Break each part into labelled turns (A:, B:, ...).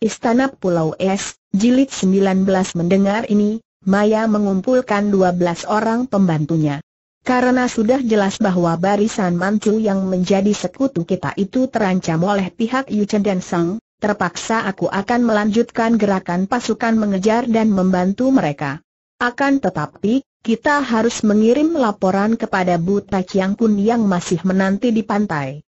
A: Istana Pulau Es, Jilid 19 mendengar ini, Maya mengumpulkan 12 orang pembantunya. Karena sudah jelas bahwa barisan Manchu yang menjadi sekutu kita itu terancam oleh pihak Yuchen dan Sang, terpaksa aku akan melanjutkan gerakan pasukan mengejar dan membantu mereka. Akan tetapi, kita harus mengirim laporan kepada Buta Chiang Kun yang masih menanti di pantai.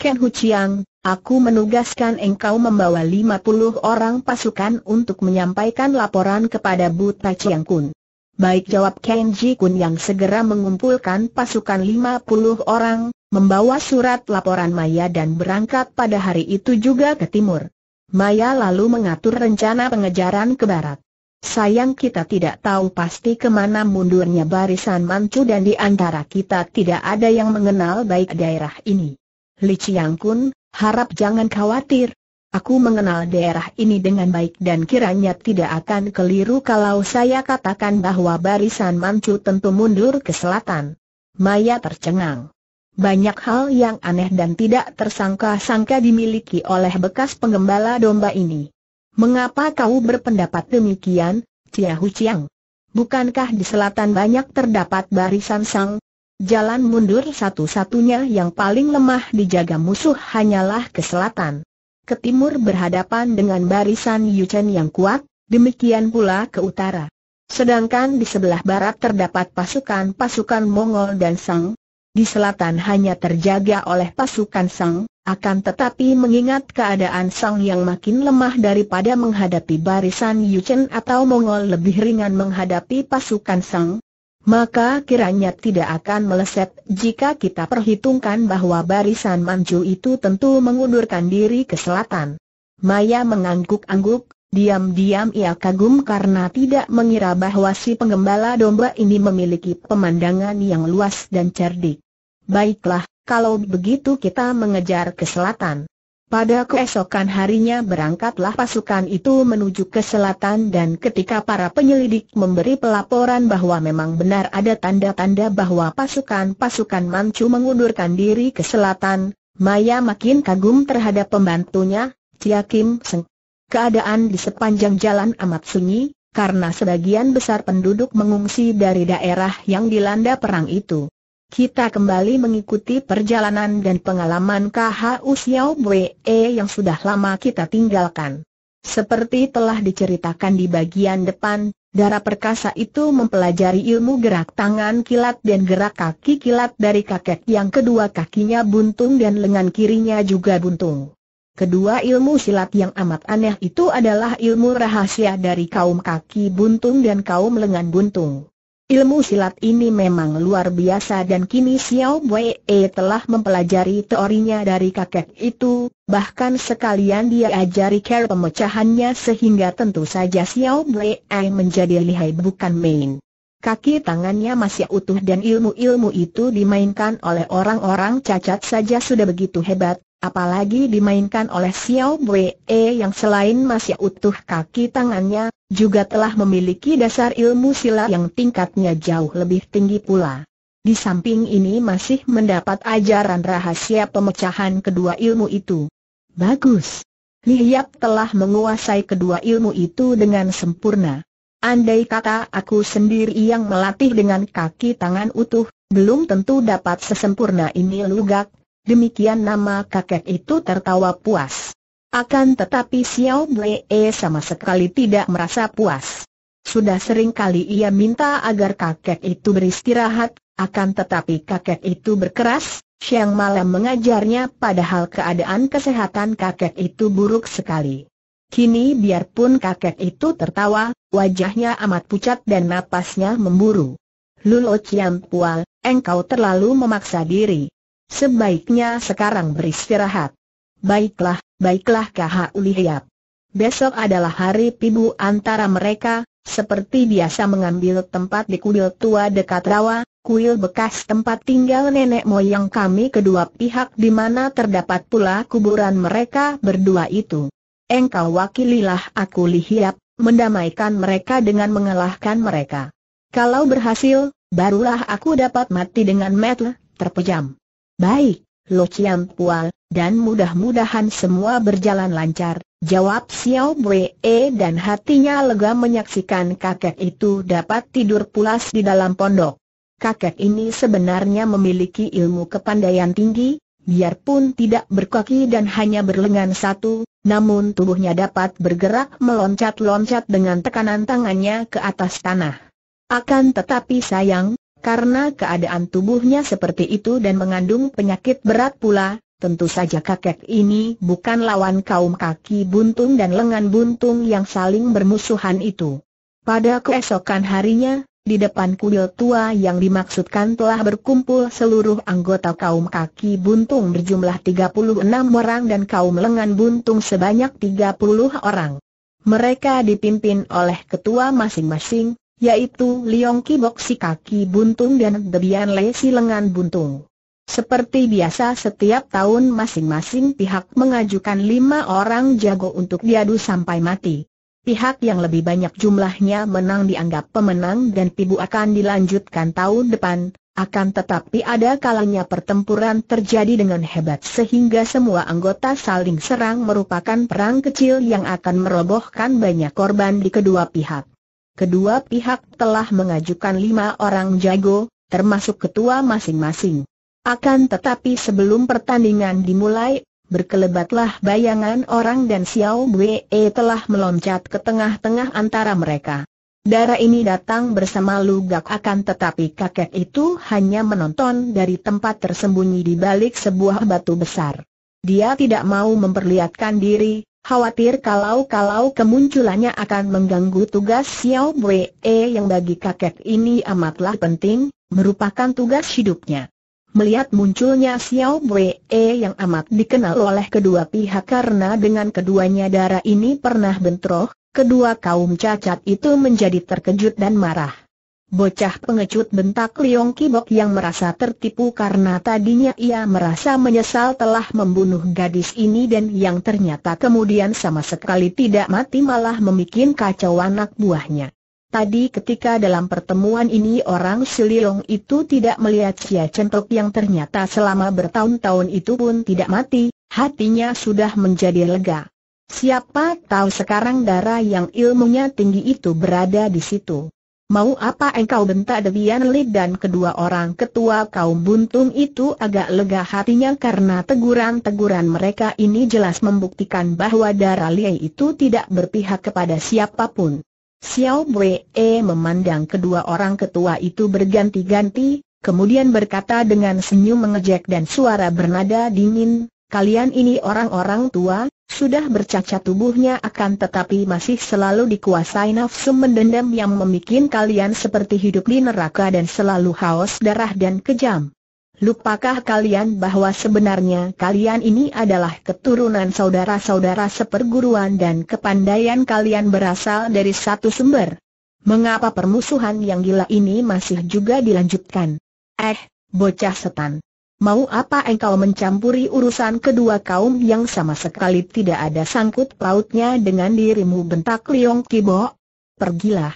A: Ken Hu Chiang, Aku menugaskan engkau membawa lima puluh orang pasukan untuk menyampaikan laporan kepada Buta Chiang Kun. Baik jawab Kenji Kun yang segera mengumpulkan pasukan lima puluh orang, membawa surat laporan Maya dan berangkat pada hari itu juga ke timur. Maya lalu mengatur rencana pengejaran ke barat. Sayang kita tidak tahu pasti kemana mundurnya barisan Manchu dan di antara kita tidak ada yang mengenal baik daerah ini. Li Chiang Kun, Harap jangan khawatir. Aku mengenal daerah ini dengan baik dan kiranya tidak akan keliru kalau saya katakan bahwa barisan Manchu tentu mundur ke selatan. Maya tercengang. Banyak hal yang aneh dan tidak tersangka-sangka dimiliki oleh bekas pengembala domba ini. Mengapa kau berpendapat demikian, Hu Chiang? Bukankah di selatan banyak terdapat barisan sang, Jalan mundur satu-satunya yang paling lemah dijaga musuh hanyalah ke selatan. Ke timur berhadapan dengan barisan Yuchen yang kuat, demikian pula ke utara. Sedangkan di sebelah barat terdapat pasukan-pasukan Mongol dan Sang. Di selatan hanya terjaga oleh pasukan Sang, akan tetapi mengingat keadaan Sang yang makin lemah daripada menghadapi barisan Yuchen atau Mongol lebih ringan menghadapi pasukan Sang, maka kiranya tidak akan meleset jika kita perhitungkan bahwa barisan Manju itu tentu mengundurkan diri ke selatan. Maya mengangguk-angguk, diam-diam ia kagum karena tidak mengira bahwa si penggembala domba ini memiliki pemandangan yang luas dan cerdik. Baiklah, kalau begitu kita mengejar ke selatan. Pada keesokan harinya berangkatlah pasukan itu menuju ke selatan dan ketika para penyelidik memberi pelaporan bahwa memang benar ada tanda-tanda bahwa pasukan-pasukan Manchu mengundurkan diri ke selatan, Maya makin kagum terhadap pembantunya, Chia Kim Seng. Keadaan di sepanjang jalan amat sunyi, karena sebagian besar penduduk mengungsi dari daerah yang dilanda perang itu kita kembali mengikuti perjalanan dan pengalaman KHU Xiao Bwe e yang sudah lama kita tinggalkan. Seperti telah diceritakan di bagian depan, darah Perkasa itu mempelajari ilmu gerak tangan kilat dan gerak kaki kilat dari kakek yang kedua kakinya buntung dan lengan kirinya juga buntung. Kedua ilmu silat yang amat aneh itu adalah ilmu rahasia dari kaum kaki buntung dan kaum lengan buntung. Ilmu silat ini memang luar biasa dan kini Xiao Wei telah mempelajari teorinya dari kakek itu, bahkan sekalian dia ajari cara pemecahannya sehingga tentu saja Xiao Wei menjadi lihai bukan main. Kaki tangannya masih utuh dan ilmu-ilmu itu dimainkan oleh orang-orang cacat saja sudah begitu hebat, apalagi dimainkan oleh Xiao Wei e, yang selain masih utuh kaki tangannya, juga telah memiliki dasar ilmu silat yang tingkatnya jauh lebih tinggi pula. Di samping ini masih mendapat ajaran rahasia pemecahan kedua ilmu itu. Bagus. Li Yap telah menguasai kedua ilmu itu dengan sempurna. Andai kata aku sendiri yang melatih dengan kaki tangan utuh, belum tentu dapat sesempurna ini lugak, Demikian nama kakek itu tertawa puas. Akan tetapi Xiao Blee sama sekali tidak merasa puas. Sudah sering kali ia minta agar kakek itu beristirahat, akan tetapi kakek itu berkeras, siang malam mengajarnya padahal keadaan kesehatan kakek itu buruk sekali. Kini biarpun kakek itu tertawa, wajahnya amat pucat dan napasnya memburu. Lulo Pual, engkau terlalu memaksa diri. Sebaiknya sekarang beristirahat. Baiklah, baiklah Kak Ulihiap. Besok adalah hari pibu antara mereka, seperti biasa mengambil tempat di kuil tua dekat rawa, kuil bekas tempat tinggal nenek moyang kami kedua pihak di mana terdapat pula kuburan mereka berdua itu. Engkau wakililah aku lihiap, mendamaikan mereka dengan mengalahkan mereka. Kalau berhasil, barulah aku dapat mati dengan metel, terpejam. Baik, Lo Chiam Pual, dan mudah-mudahan semua berjalan lancar, jawab Xiao Wei e, dan hatinya lega menyaksikan kakek itu dapat tidur pulas di dalam pondok. Kakek ini sebenarnya memiliki ilmu kepandaian tinggi, biarpun tidak berkaki dan hanya berlengan satu, namun tubuhnya dapat bergerak meloncat-loncat dengan tekanan tangannya ke atas tanah. Akan tetapi sayang, karena keadaan tubuhnya seperti itu dan mengandung penyakit berat pula, tentu saja kakek ini bukan lawan kaum kaki buntung dan lengan buntung yang saling bermusuhan itu. Pada keesokan harinya, di depan kuil tua yang dimaksudkan telah berkumpul seluruh anggota kaum kaki buntung berjumlah 36 orang dan kaum lengan buntung sebanyak 30 orang. Mereka dipimpin oleh ketua masing-masing, yaitu Liong Kibok si kaki buntung dan Debian Le si lengan buntung. Seperti biasa setiap tahun masing-masing pihak mengajukan lima orang jago untuk diadu sampai mati. Pihak yang lebih banyak jumlahnya menang dianggap pemenang dan pibu akan dilanjutkan tahun depan, akan tetapi ada kalanya pertempuran terjadi dengan hebat sehingga semua anggota saling serang merupakan perang kecil yang akan merobohkan banyak korban di kedua pihak kedua pihak telah mengajukan lima orang jago, termasuk ketua masing-masing. Akan tetapi sebelum pertandingan dimulai, berkelebatlah bayangan orang dan Xiao Wei telah meloncat ke tengah-tengah antara mereka. Darah ini datang bersama lugak akan tetapi kakek itu hanya menonton dari tempat tersembunyi di balik sebuah batu besar. Dia tidak mau memperlihatkan diri, Khawatir kalau-kalau kemunculannya akan mengganggu tugas Xiao Wei eh, yang bagi kakek ini amatlah penting, merupakan tugas hidupnya. Melihat munculnya Xiao Wei eh, yang amat dikenal oleh kedua pihak karena dengan keduanya darah ini pernah bentrok, kedua kaum cacat itu menjadi terkejut dan marah. Bocah pengecut bentak Liong Kibok yang merasa tertipu karena tadinya ia merasa menyesal telah membunuh gadis ini dan yang ternyata kemudian sama sekali tidak mati malah memikin kacau anak buahnya. Tadi ketika dalam pertemuan ini orang Sililong itu tidak melihat Sia Centok yang ternyata selama bertahun-tahun itu pun tidak mati, hatinya sudah menjadi lega. Siapa tahu sekarang darah yang ilmunya tinggi itu berada di situ. Mau apa engkau bentak Debian Lip dan kedua orang ketua kaum buntung itu agak lega hatinya karena teguran-teguran mereka ini jelas membuktikan bahwa darah Lie itu tidak berpihak kepada siapapun. Xiao Wei e memandang kedua orang ketua itu berganti-ganti, kemudian berkata dengan senyum mengejek dan suara bernada dingin, kalian ini orang-orang tua, sudah bercacat tubuhnya akan tetapi masih selalu dikuasai nafsu mendendam yang memikin kalian seperti hidup di neraka dan selalu haus darah dan kejam. Lupakah kalian bahwa sebenarnya kalian ini adalah keturunan saudara-saudara seperguruan dan kepandaian kalian berasal dari satu sumber? Mengapa permusuhan yang gila ini masih juga dilanjutkan? Eh, bocah setan, mau apa engkau mencampuri urusan kedua kaum yang sama sekali tidak ada sangkut pautnya dengan dirimu bentak Liong Kibo? Pergilah.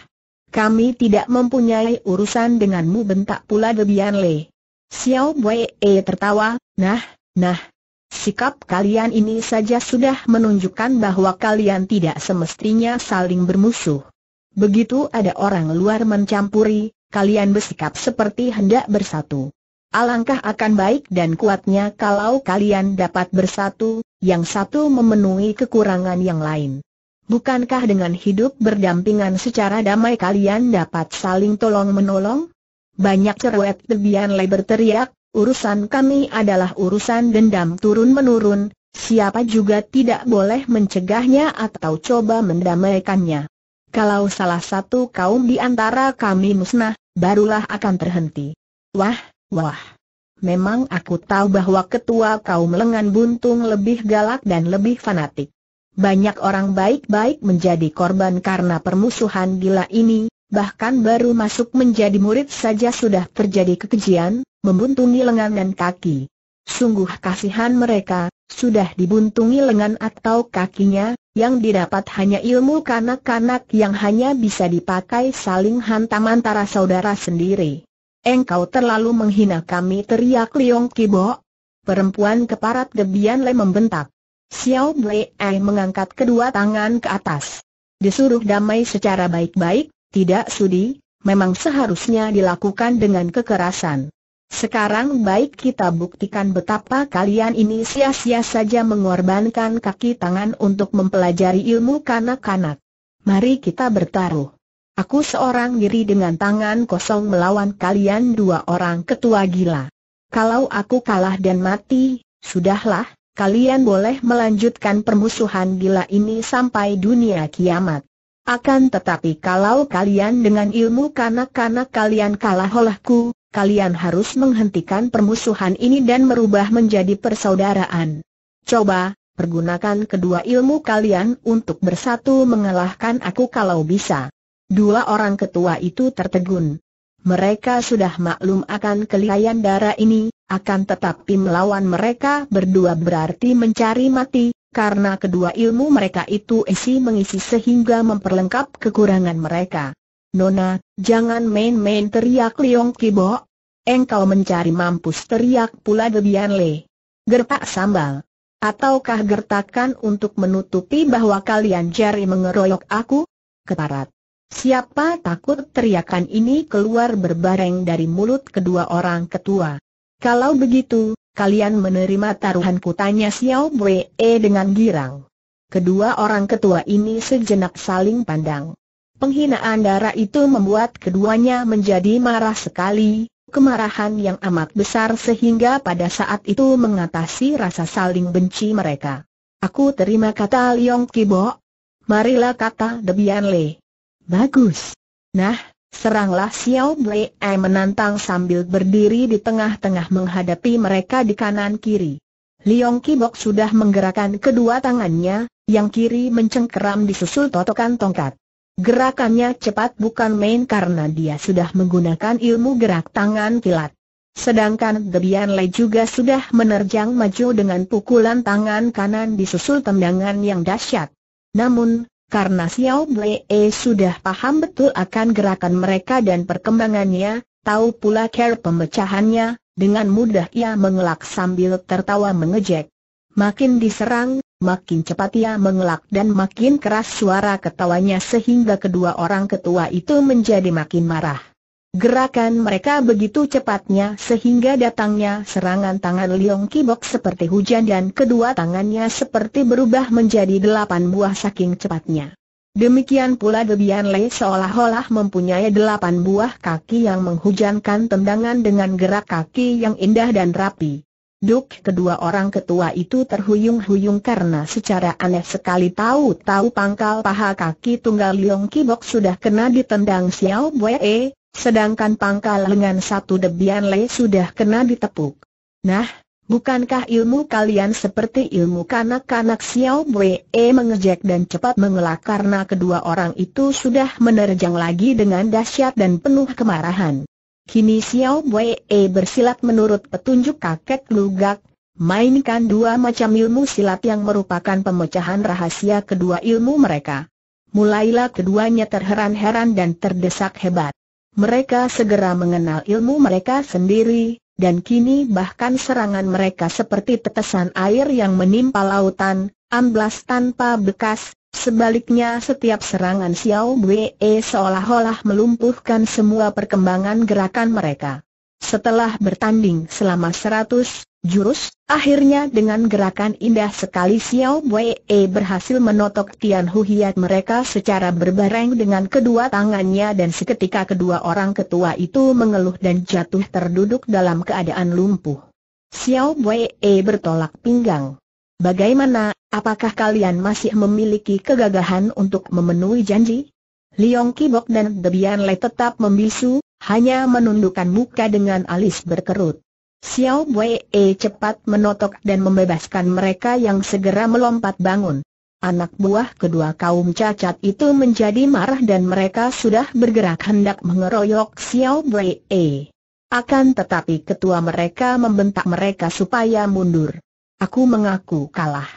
A: Kami tidak mempunyai urusan denganmu bentak pula Debian Le. Xiao Wei e tertawa, nah, nah. Sikap kalian ini saja sudah menunjukkan bahwa kalian tidak semestinya saling bermusuh. Begitu ada orang luar mencampuri, kalian bersikap seperti hendak bersatu. Alangkah akan baik dan kuatnya kalau kalian dapat bersatu, yang satu memenuhi kekurangan yang lain. Bukankah dengan hidup berdampingan secara damai kalian dapat saling tolong-menolong? Banyak cerewet Tebian lay berteriak, urusan kami adalah urusan dendam turun-menurun, siapa juga tidak boleh mencegahnya atau coba mendamaikannya. Kalau salah satu kaum di antara kami musnah, barulah akan terhenti. Wah, Wah! Memang aku tahu bahwa ketua kaum lengan buntung lebih galak dan lebih fanatik. Banyak orang baik-baik menjadi korban karena permusuhan gila ini, bahkan baru masuk menjadi murid saja sudah terjadi kekejian, membuntungi lengan dan kaki. Sungguh kasihan mereka, sudah dibuntungi lengan atau kakinya, yang didapat hanya ilmu kanak-kanak yang hanya bisa dipakai saling hantam antara saudara sendiri. Engkau terlalu menghina kami teriak Liong Kibo. Perempuan keparat Debian Le membentak. Xiao Blei mengangkat kedua tangan ke atas. Disuruh damai secara baik-baik, tidak sudi, memang seharusnya dilakukan dengan kekerasan. Sekarang baik kita buktikan betapa kalian ini sia-sia saja mengorbankan kaki tangan untuk mempelajari ilmu kanak-kanak. Mari kita bertaruh. Aku seorang diri dengan tangan kosong melawan kalian dua orang ketua gila. Kalau aku kalah dan mati, sudahlah, kalian boleh melanjutkan permusuhan gila ini sampai dunia kiamat. Akan tetapi kalau kalian dengan ilmu kanak-kanak kalian kalah olehku, kalian harus menghentikan permusuhan ini dan merubah menjadi persaudaraan. Coba, pergunakan kedua ilmu kalian untuk bersatu mengalahkan aku kalau bisa. Dua orang ketua itu tertegun. Mereka sudah maklum akan kelihayan darah ini, akan tetapi melawan mereka berdua berarti mencari mati, karena kedua ilmu mereka itu isi mengisi sehingga memperlengkap kekurangan mereka. Nona, jangan main-main teriak Liong Kibo. Engkau mencari mampus teriak pula Debian Le. Gertak sambal. Ataukah gertakan untuk menutupi bahwa kalian jari mengeroyok aku? Keparat. Siapa takut teriakan ini keluar berbareng dari mulut kedua orang ketua? Kalau begitu, kalian menerima taruhan tanya Xiao Wei dengan girang. Kedua orang ketua ini sejenak saling pandang. Penghinaan darah itu membuat keduanya menjadi marah sekali, kemarahan yang amat besar sehingga pada saat itu mengatasi rasa saling benci mereka. Aku terima kata Liong Kibo. Marilah kata Debian Le. Bagus. Nah, seranglah Xiao Blei menantang sambil berdiri di tengah-tengah menghadapi mereka di kanan-kiri. Liong Kibok sudah menggerakkan kedua tangannya, yang kiri mencengkeram disusul totokan tongkat. Gerakannya cepat bukan main karena dia sudah menggunakan ilmu gerak tangan kilat. Sedangkan Debian Lei juga sudah menerjang maju dengan pukulan tangan kanan disusul tendangan yang dahsyat. Namun, karena Xiao Blee e sudah paham betul akan gerakan mereka dan perkembangannya, tahu pula care pemecahannya, dengan mudah ia mengelak sambil tertawa mengejek. Makin diserang, makin cepat ia mengelak dan makin keras suara ketawanya sehingga kedua orang ketua itu menjadi makin marah. Gerakan mereka begitu cepatnya sehingga datangnya serangan tangan Liong Kibok seperti hujan dan kedua tangannya seperti berubah menjadi delapan buah saking cepatnya. Demikian pula Debian Lei seolah-olah mempunyai delapan buah kaki yang menghujankan tendangan dengan gerak kaki yang indah dan rapi. Duk kedua orang ketua itu terhuyung-huyung karena secara aneh sekali tahu-tahu pangkal paha kaki tunggal Liong Kibok sudah kena ditendang Xiao Wei sedangkan pangkal lengan satu Debian Le sudah kena ditepuk. Nah, bukankah ilmu kalian seperti ilmu kanak-kanak Xiao Wei e mengejek dan cepat mengelak karena kedua orang itu sudah menerjang lagi dengan dahsyat dan penuh kemarahan. Kini Xiao Wei e bersilat menurut petunjuk kakek lugak, mainkan dua macam ilmu silat yang merupakan pemecahan rahasia kedua ilmu mereka. Mulailah keduanya terheran-heran dan terdesak hebat. Mereka segera mengenal ilmu mereka sendiri, dan kini bahkan serangan mereka seperti tetesan air yang menimpa lautan, amblas tanpa bekas, Sebaliknya setiap serangan Xiao Wei seolah-olah melumpuhkan semua perkembangan gerakan mereka. Setelah bertanding selama seratus jurus, akhirnya dengan gerakan indah sekali Xiao Wei berhasil menotok Tian Hu Hiat mereka secara berbareng dengan kedua tangannya dan seketika kedua orang ketua itu mengeluh dan jatuh terduduk dalam keadaan lumpuh. Xiao Wei bertolak pinggang. Bagaimana, apakah kalian masih memiliki kegagahan untuk memenuhi janji? Liong Kibok dan Debian Le tetap membisu, hanya menundukkan muka dengan alis berkerut. Xiao Wei e cepat menotok dan membebaskan mereka yang segera melompat bangun. Anak buah kedua kaum cacat itu menjadi marah dan mereka sudah bergerak hendak mengeroyok Xiao Wei. E. Akan tetapi ketua mereka membentak mereka supaya mundur. Aku mengaku kalah.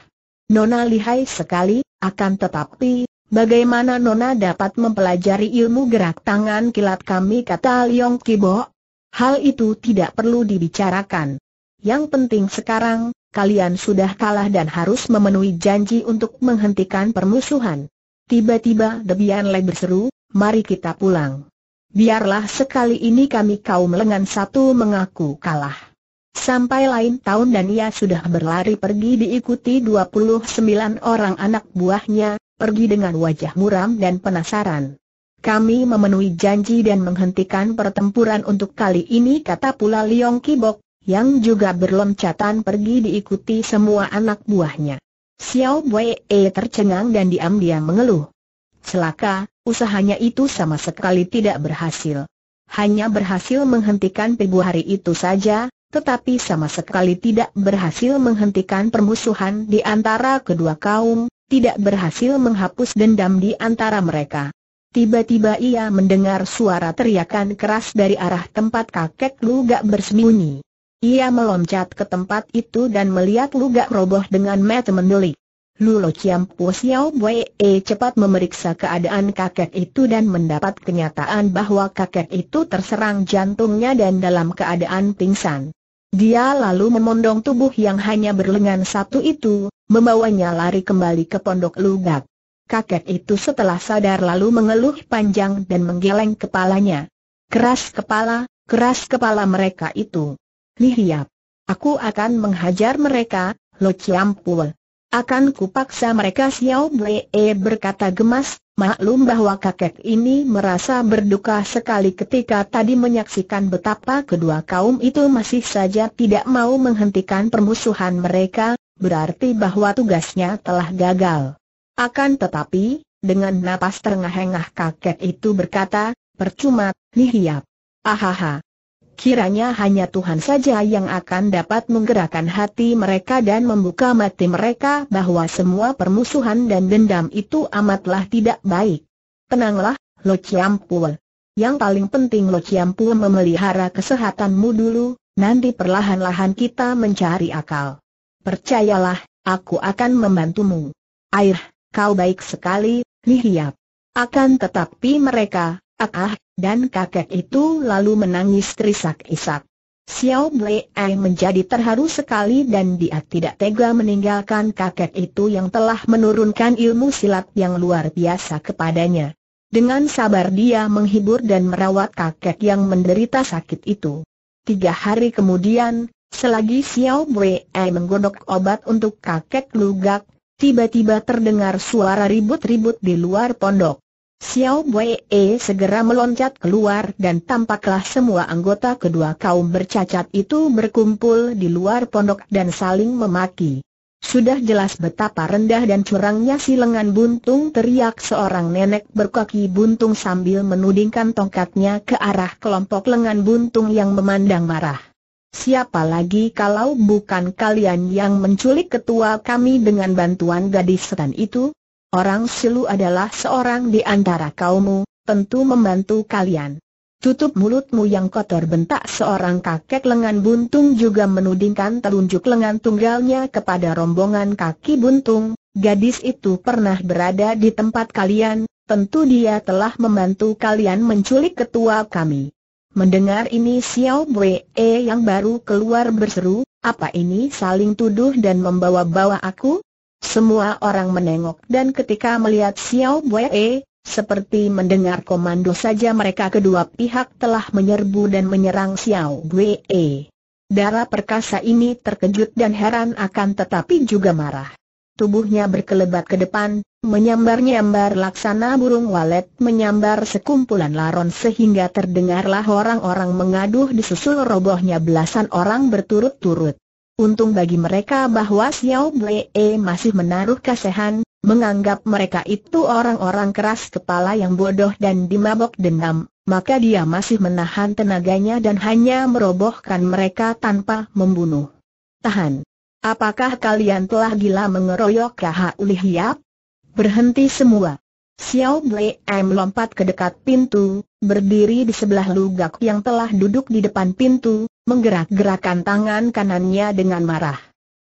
A: Nona lihai sekali, akan tetapi Bagaimana Nona dapat mempelajari ilmu gerak tangan kilat kami kata Liong Kibo? Hal itu tidak perlu dibicarakan. Yang penting sekarang, kalian sudah kalah dan harus memenuhi janji untuk menghentikan permusuhan. Tiba-tiba Debian Le berseru, mari kita pulang. Biarlah sekali ini kami kaum lengan satu mengaku kalah. Sampai lain tahun dan ia sudah berlari pergi diikuti 29 orang anak buahnya, pergi dengan wajah muram dan penasaran. Kami memenuhi janji dan menghentikan pertempuran untuk kali ini kata pula Liong Kibok, yang juga berloncatan pergi diikuti semua anak buahnya. Xiao Wei e tercengang dan diam-diam mengeluh. Celaka, usahanya itu sama sekali tidak berhasil. Hanya berhasil menghentikan Pebu hari itu saja, tetapi sama sekali tidak berhasil menghentikan permusuhan di antara kedua kaum, tidak berhasil menghapus dendam di antara mereka. Tiba-tiba ia mendengar suara teriakan keras dari arah tempat kakek Lugak bersembunyi. Ia meloncat ke tempat itu dan melihat Lugak roboh dengan mata mendelik. Lulo Chiam Po Xiao Bue e cepat memeriksa keadaan kakek itu dan mendapat kenyataan bahwa kakek itu terserang jantungnya dan dalam keadaan pingsan. Dia lalu memondong tubuh yang hanya berlengan satu itu, membawanya lari kembali ke pondok lugak. Kakek itu setelah sadar lalu mengeluh panjang dan menggeleng kepalanya. Keras kepala, keras kepala mereka itu. Lihiap, aku akan menghajar mereka, Lo Ciampul. Akan kupaksa mereka Xiao Blee berkata gemas, maklum bahwa kakek ini merasa berduka sekali ketika tadi menyaksikan betapa kedua kaum itu masih saja tidak mau menghentikan permusuhan mereka, berarti bahwa tugasnya telah gagal. Akan tetapi, dengan napas terengah-engah kakek itu berkata, percuma, lihiap. Ahaha, Kiranya hanya Tuhan saja yang akan dapat menggerakkan hati mereka dan membuka mati mereka bahwa semua permusuhan dan dendam itu amatlah tidak baik. Tenanglah, Lo Chiampul. Yang paling penting Lo Chiampul memelihara kesehatanmu dulu, nanti perlahan-lahan kita mencari akal. Percayalah, aku akan membantumu. Air, kau baik sekali, Lihiap. Akan tetapi mereka, akah ah, dan kakek itu lalu menangis terisak-isak. Xiao Blei menjadi terharu sekali dan dia tidak tega meninggalkan kakek itu yang telah menurunkan ilmu silat yang luar biasa kepadanya. Dengan sabar dia menghibur dan merawat kakek yang menderita sakit itu. Tiga hari kemudian, selagi Xiao Blei menggodok obat untuk kakek lugak, tiba-tiba terdengar suara ribut-ribut di luar pondok. Xiao Wei e segera meloncat keluar dan tampaklah semua anggota kedua kaum bercacat itu berkumpul di luar pondok dan saling memaki. Sudah jelas betapa rendah dan curangnya si lengan buntung teriak seorang nenek berkaki buntung sambil menudingkan tongkatnya ke arah kelompok lengan buntung yang memandang marah. Siapa lagi kalau bukan kalian yang menculik ketua kami dengan bantuan gadis setan itu? Orang Silu adalah seorang di antara kaummu, tentu membantu kalian. Tutup mulutmu yang kotor bentak seorang kakek lengan buntung juga menudingkan telunjuk lengan tunggalnya kepada rombongan kaki buntung, gadis itu pernah berada di tempat kalian, tentu dia telah membantu kalian menculik ketua kami. Mendengar ini Xiao Wei yang baru keluar berseru, apa ini saling tuduh dan membawa-bawa aku? Semua orang menengok dan ketika melihat Xiao Wei, seperti mendengar komando saja mereka kedua pihak telah menyerbu dan menyerang Xiao Wei. Darah perkasa ini terkejut dan heran akan tetapi juga marah. Tubuhnya berkelebat ke depan, menyambar-nyambar laksana burung walet menyambar sekumpulan laron sehingga terdengarlah orang-orang mengaduh disusul robohnya belasan orang berturut-turut. Untung bagi mereka bahwa Xiao Wei masih menaruh kasihan, menganggap mereka itu orang-orang keras kepala yang bodoh dan dimabok dendam, maka dia masih menahan tenaganya dan hanya merobohkan mereka tanpa membunuh. Tahan. Apakah kalian telah gila mengeroyok Kahuli Hiap? Berhenti semua. Xiao Blei melompat ke dekat pintu, berdiri di sebelah lugak yang telah duduk di depan pintu, menggerak-gerakan tangan kanannya dengan marah.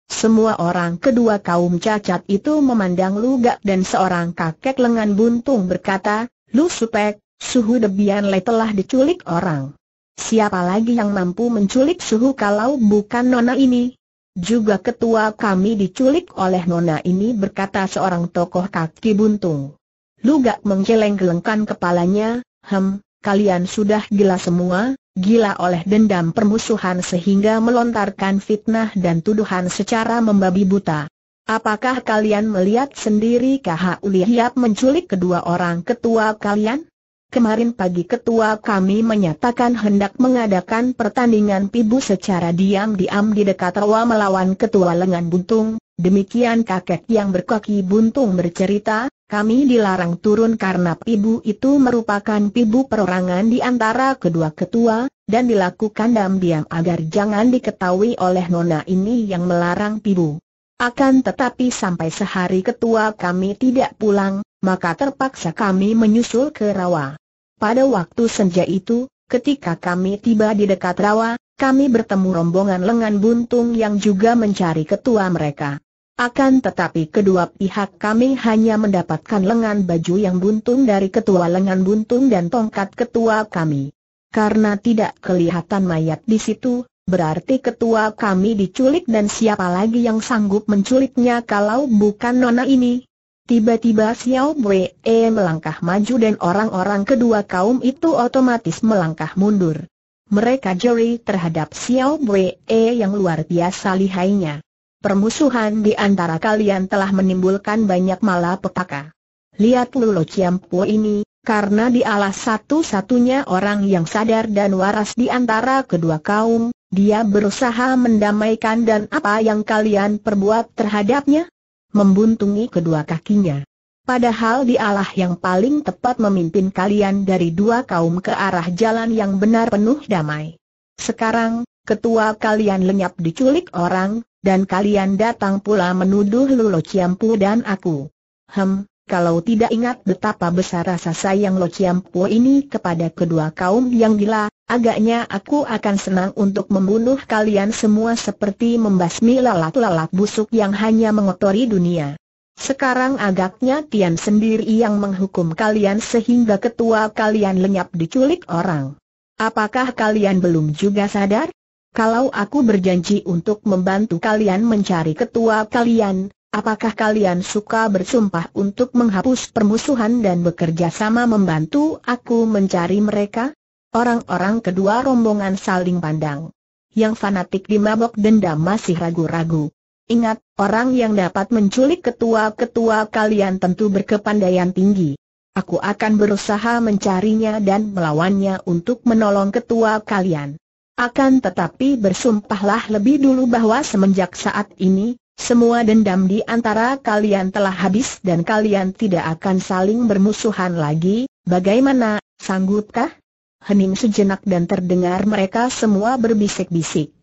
A: Semua orang kedua kaum cacat itu memandang lugak dan seorang kakek lengan buntung berkata, Lu supek, suhu debian le telah diculik orang. Siapa lagi yang mampu menculik suhu kalau bukan nona ini? Juga ketua kami diculik oleh nona ini berkata seorang tokoh kaki buntung. Lugak menggeleng-gelengkan kepalanya, hem, kalian sudah gila semua, gila oleh dendam permusuhan sehingga melontarkan fitnah dan tuduhan secara membabi buta. Apakah kalian melihat sendiri KH Uliyap menculik kedua orang ketua kalian? Kemarin pagi ketua kami menyatakan hendak mengadakan pertandingan pibu secara diam-diam di dekat rawa melawan ketua lengan buntung, demikian kakek yang berkaki buntung bercerita, kami dilarang turun karena pibu itu merupakan pibu perorangan di antara kedua ketua, dan dilakukan diam-diam agar jangan diketahui oleh nona ini yang melarang pibu. Akan tetapi sampai sehari ketua kami tidak pulang, maka terpaksa kami menyusul ke rawa. Pada waktu senja itu, ketika kami tiba di dekat rawa, kami bertemu rombongan lengan buntung yang juga mencari ketua mereka. Akan tetapi kedua pihak kami hanya mendapatkan lengan baju yang buntung dari ketua lengan buntung dan tongkat ketua kami. Karena tidak kelihatan mayat di situ, berarti ketua kami diculik dan siapa lagi yang sanggup menculiknya kalau bukan nona ini. Tiba-tiba Xiao Wei melangkah maju dan orang-orang kedua kaum itu otomatis melangkah mundur. Mereka jeri terhadap Xiao Wei yang luar biasa lihainya. Permusuhan di antara kalian telah menimbulkan banyak malapetaka. Lihat Lulo Ciampo ini, karena dialah satu-satunya orang yang sadar dan waras di antara kedua kaum, dia berusaha mendamaikan dan apa yang kalian perbuat terhadapnya? Membuntungi kedua kakinya. Padahal dialah yang paling tepat memimpin kalian dari dua kaum ke arah jalan yang benar penuh damai. Sekarang, ketua kalian lenyap diculik orang, dan kalian datang pula menuduh Lulo Ciampu dan aku. Hem, kalau tidak ingat betapa besar rasa sayang Lo Ciampu ini kepada kedua kaum yang gila, agaknya aku akan senang untuk membunuh kalian semua seperti membasmi lalat-lalat busuk yang hanya mengotori dunia. Sekarang agaknya Tian sendiri yang menghukum kalian sehingga ketua kalian lenyap diculik orang. Apakah kalian belum juga sadar? Kalau aku berjanji untuk membantu kalian mencari ketua kalian, apakah kalian suka bersumpah untuk menghapus permusuhan dan bekerja sama membantu aku mencari mereka? Orang-orang kedua rombongan saling pandang. Yang fanatik di mabok dendam masih ragu-ragu. Ingat, orang yang dapat menculik ketua-ketua kalian tentu berkepandaian tinggi. Aku akan berusaha mencarinya dan melawannya untuk menolong ketua kalian. Akan tetapi bersumpahlah lebih dulu bahwa semenjak saat ini, semua dendam di antara kalian telah habis dan kalian tidak akan saling bermusuhan lagi, bagaimana, sanggupkah? Hening sejenak dan terdengar mereka semua berbisik-bisik.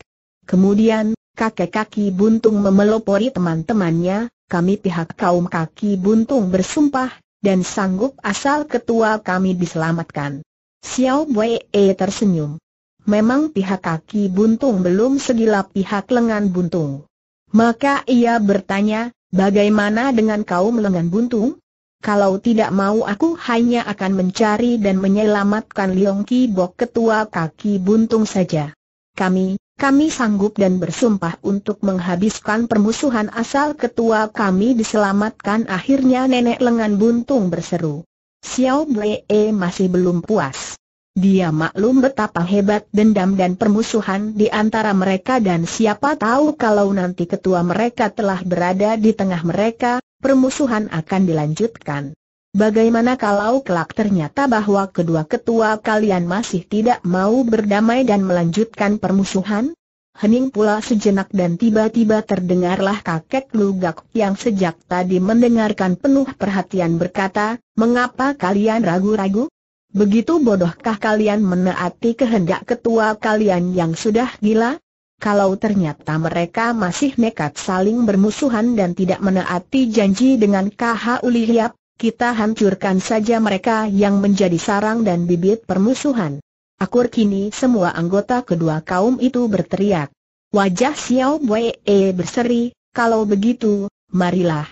A: Kemudian, kakek kaki buntung memelopori teman-temannya, kami pihak kaum kaki buntung bersumpah, dan sanggup asal ketua kami diselamatkan. Xiao Wei tersenyum memang pihak kaki buntung belum segila pihak lengan buntung. Maka ia bertanya, bagaimana dengan kaum lengan buntung? Kalau tidak mau aku hanya akan mencari dan menyelamatkan Liong Ki Bok ketua kaki buntung saja. Kami, kami sanggup dan bersumpah untuk menghabiskan permusuhan asal ketua kami diselamatkan akhirnya nenek lengan buntung berseru. Xiao Blee masih belum puas. Dia maklum betapa hebat dendam dan permusuhan di antara mereka dan siapa tahu kalau nanti ketua mereka telah berada di tengah mereka, permusuhan akan dilanjutkan. Bagaimana kalau kelak ternyata bahwa kedua ketua kalian masih tidak mau berdamai dan melanjutkan permusuhan? Hening pula sejenak dan tiba-tiba terdengarlah kakek lugak yang sejak tadi mendengarkan penuh perhatian berkata, Mengapa kalian ragu-ragu? Begitu bodohkah kalian menaati kehendak ketua kalian yang sudah gila? Kalau ternyata mereka masih nekat saling bermusuhan dan tidak menaati janji dengan KH Uliliap, kita hancurkan saja mereka yang menjadi sarang dan bibit permusuhan. Akur kini semua anggota kedua kaum itu berteriak. Wajah Xiao Wei berseri, kalau begitu, marilah,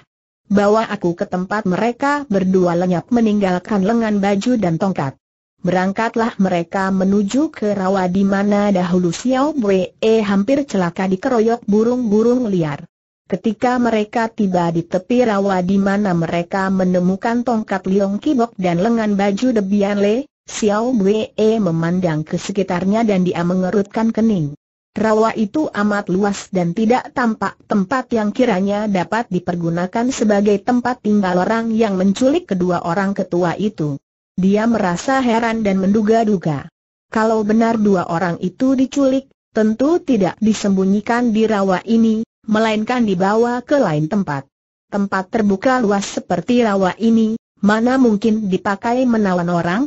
A: Bawa aku ke tempat mereka berdua lenyap meninggalkan lengan baju dan tongkat. Berangkatlah mereka menuju ke rawa di mana dahulu Xiao Wei eh, hampir celaka dikeroyok burung-burung liar. Ketika mereka tiba di tepi rawa di mana mereka menemukan tongkat Liong Kibok dan lengan baju Debian Le, Xiao Wei eh, memandang ke sekitarnya dan dia mengerutkan kening. Rawa itu amat luas dan tidak tampak tempat yang kiranya dapat dipergunakan sebagai tempat tinggal orang yang menculik kedua orang ketua itu. Dia merasa heran dan menduga-duga. Kalau benar dua orang itu diculik, tentu tidak disembunyikan di rawa ini, melainkan dibawa ke lain tempat. Tempat terbuka luas seperti rawa ini, mana mungkin dipakai menawan orang?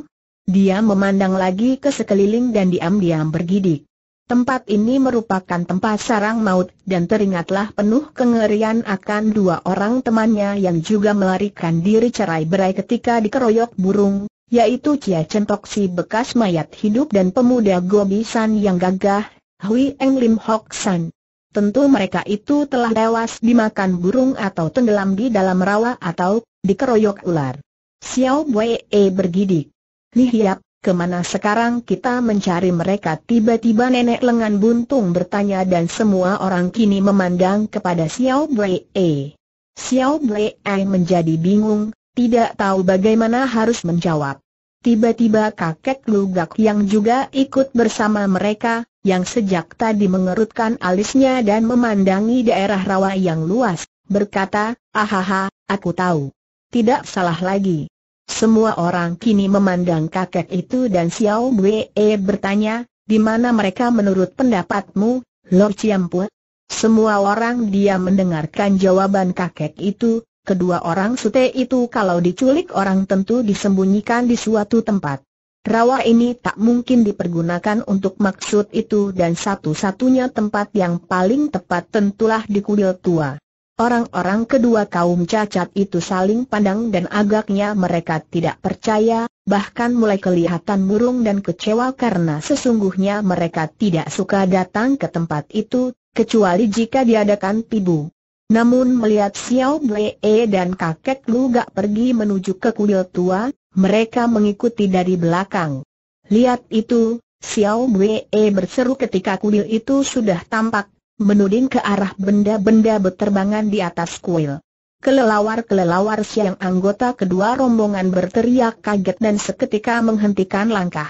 A: Dia memandang lagi ke sekeliling dan diam-diam bergidik. Tempat ini merupakan tempat sarang maut dan teringatlah penuh kengerian akan dua orang temannya yang juga melarikan diri cerai berai ketika dikeroyok burung, yaitu Cia Centok si bekas mayat hidup dan pemuda Gobi San yang gagah, Hui Eng Lim Hock San. Tentu mereka itu telah tewas dimakan burung atau tenggelam di dalam rawa atau dikeroyok ular. Xiao Wei -e bergidik. Lihiap, kemana sekarang kita mencari mereka tiba-tiba nenek lengan buntung bertanya dan semua orang kini memandang kepada Xiao Wei. Xiao E menjadi bingung, tidak tahu bagaimana harus menjawab. Tiba-tiba kakek lugak yang juga ikut bersama mereka, yang sejak tadi mengerutkan alisnya dan memandangi daerah rawa yang luas, berkata, ahaha, aku tahu. Tidak salah lagi. Semua orang kini memandang kakek itu dan Xiao Wei bertanya, di mana mereka menurut pendapatmu, Lord Ciampu? Semua orang dia mendengarkan jawaban kakek itu, kedua orang sute itu kalau diculik orang tentu disembunyikan di suatu tempat. Rawa ini tak mungkin dipergunakan untuk maksud itu dan satu-satunya tempat yang paling tepat tentulah di kuil tua. Orang-orang kedua kaum cacat itu saling pandang dan agaknya mereka tidak percaya, bahkan mulai kelihatan murung dan kecewa karena sesungguhnya mereka tidak suka datang ke tempat itu, kecuali jika diadakan tibu. Namun melihat Xiao Wei dan kakek Lu gak pergi menuju ke kuil tua, mereka mengikuti dari belakang. Lihat itu, Xiao Wei berseru ketika kuil itu sudah tampak menuding ke arah benda-benda berterbangan di atas kuil. Kelelawar-kelelawar siang anggota kedua rombongan berteriak kaget dan seketika menghentikan langkah.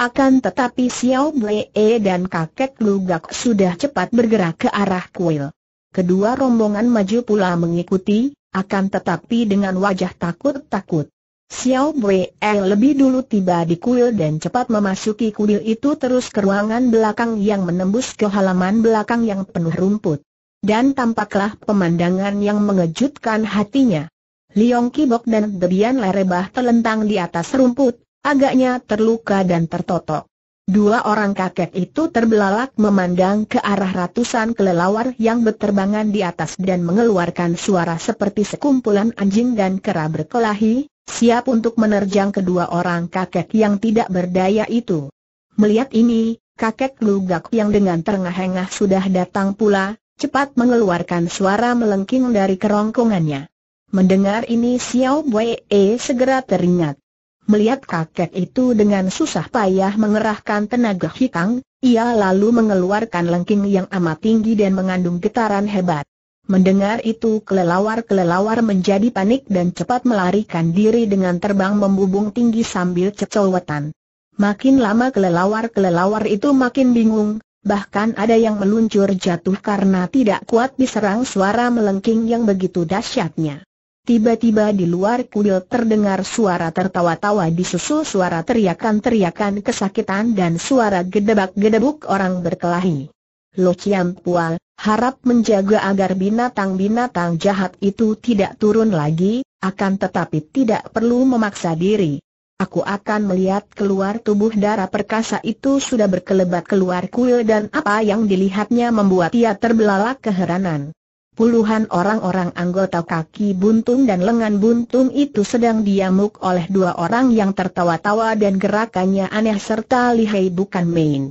A: Akan tetapi Xiao Blee dan kakek Lugak sudah cepat bergerak ke arah kuil. Kedua rombongan maju pula mengikuti, akan tetapi dengan wajah takut-takut. Xiao Bwe eh, lebih dulu tiba di kuil dan cepat memasuki kuil itu terus ke ruangan belakang yang menembus ke halaman belakang yang penuh rumput. Dan tampaklah pemandangan yang mengejutkan hatinya. Liong Kibok dan Debian Lerebah terlentang di atas rumput, agaknya terluka dan tertotok. Dua orang kakek itu terbelalak memandang ke arah ratusan kelelawar yang berterbangan di atas dan mengeluarkan suara seperti sekumpulan anjing dan kera berkelahi, siap untuk menerjang kedua orang kakek yang tidak berdaya itu. Melihat ini, kakek lugak yang dengan terengah-engah sudah datang pula, cepat mengeluarkan suara melengking dari kerongkongannya. Mendengar ini Xiao Wei e segera teringat. Melihat kakek itu dengan susah payah mengerahkan tenaga hitam, ia lalu mengeluarkan lengking yang amat tinggi dan mengandung getaran hebat. Mendengar itu kelelawar-kelelawar menjadi panik dan cepat melarikan diri dengan terbang membubung tinggi sambil cecowetan. Makin lama kelelawar-kelelawar itu makin bingung, bahkan ada yang meluncur jatuh karena tidak kuat diserang suara melengking yang begitu dahsyatnya. Tiba-tiba di luar kuil terdengar suara tertawa-tawa disusul suara teriakan-teriakan kesakitan dan suara gedebak-gedebuk orang berkelahi. Lo Ciam Pual, Harap menjaga agar binatang-binatang jahat itu tidak turun lagi, akan tetapi tidak perlu memaksa diri. Aku akan melihat keluar tubuh darah perkasa itu sudah berkelebat keluar kuil dan apa yang dilihatnya membuat ia terbelalak keheranan. Puluhan orang-orang anggota kaki buntung dan lengan buntung itu sedang diamuk oleh dua orang yang tertawa-tawa dan gerakannya aneh serta lihai bukan main.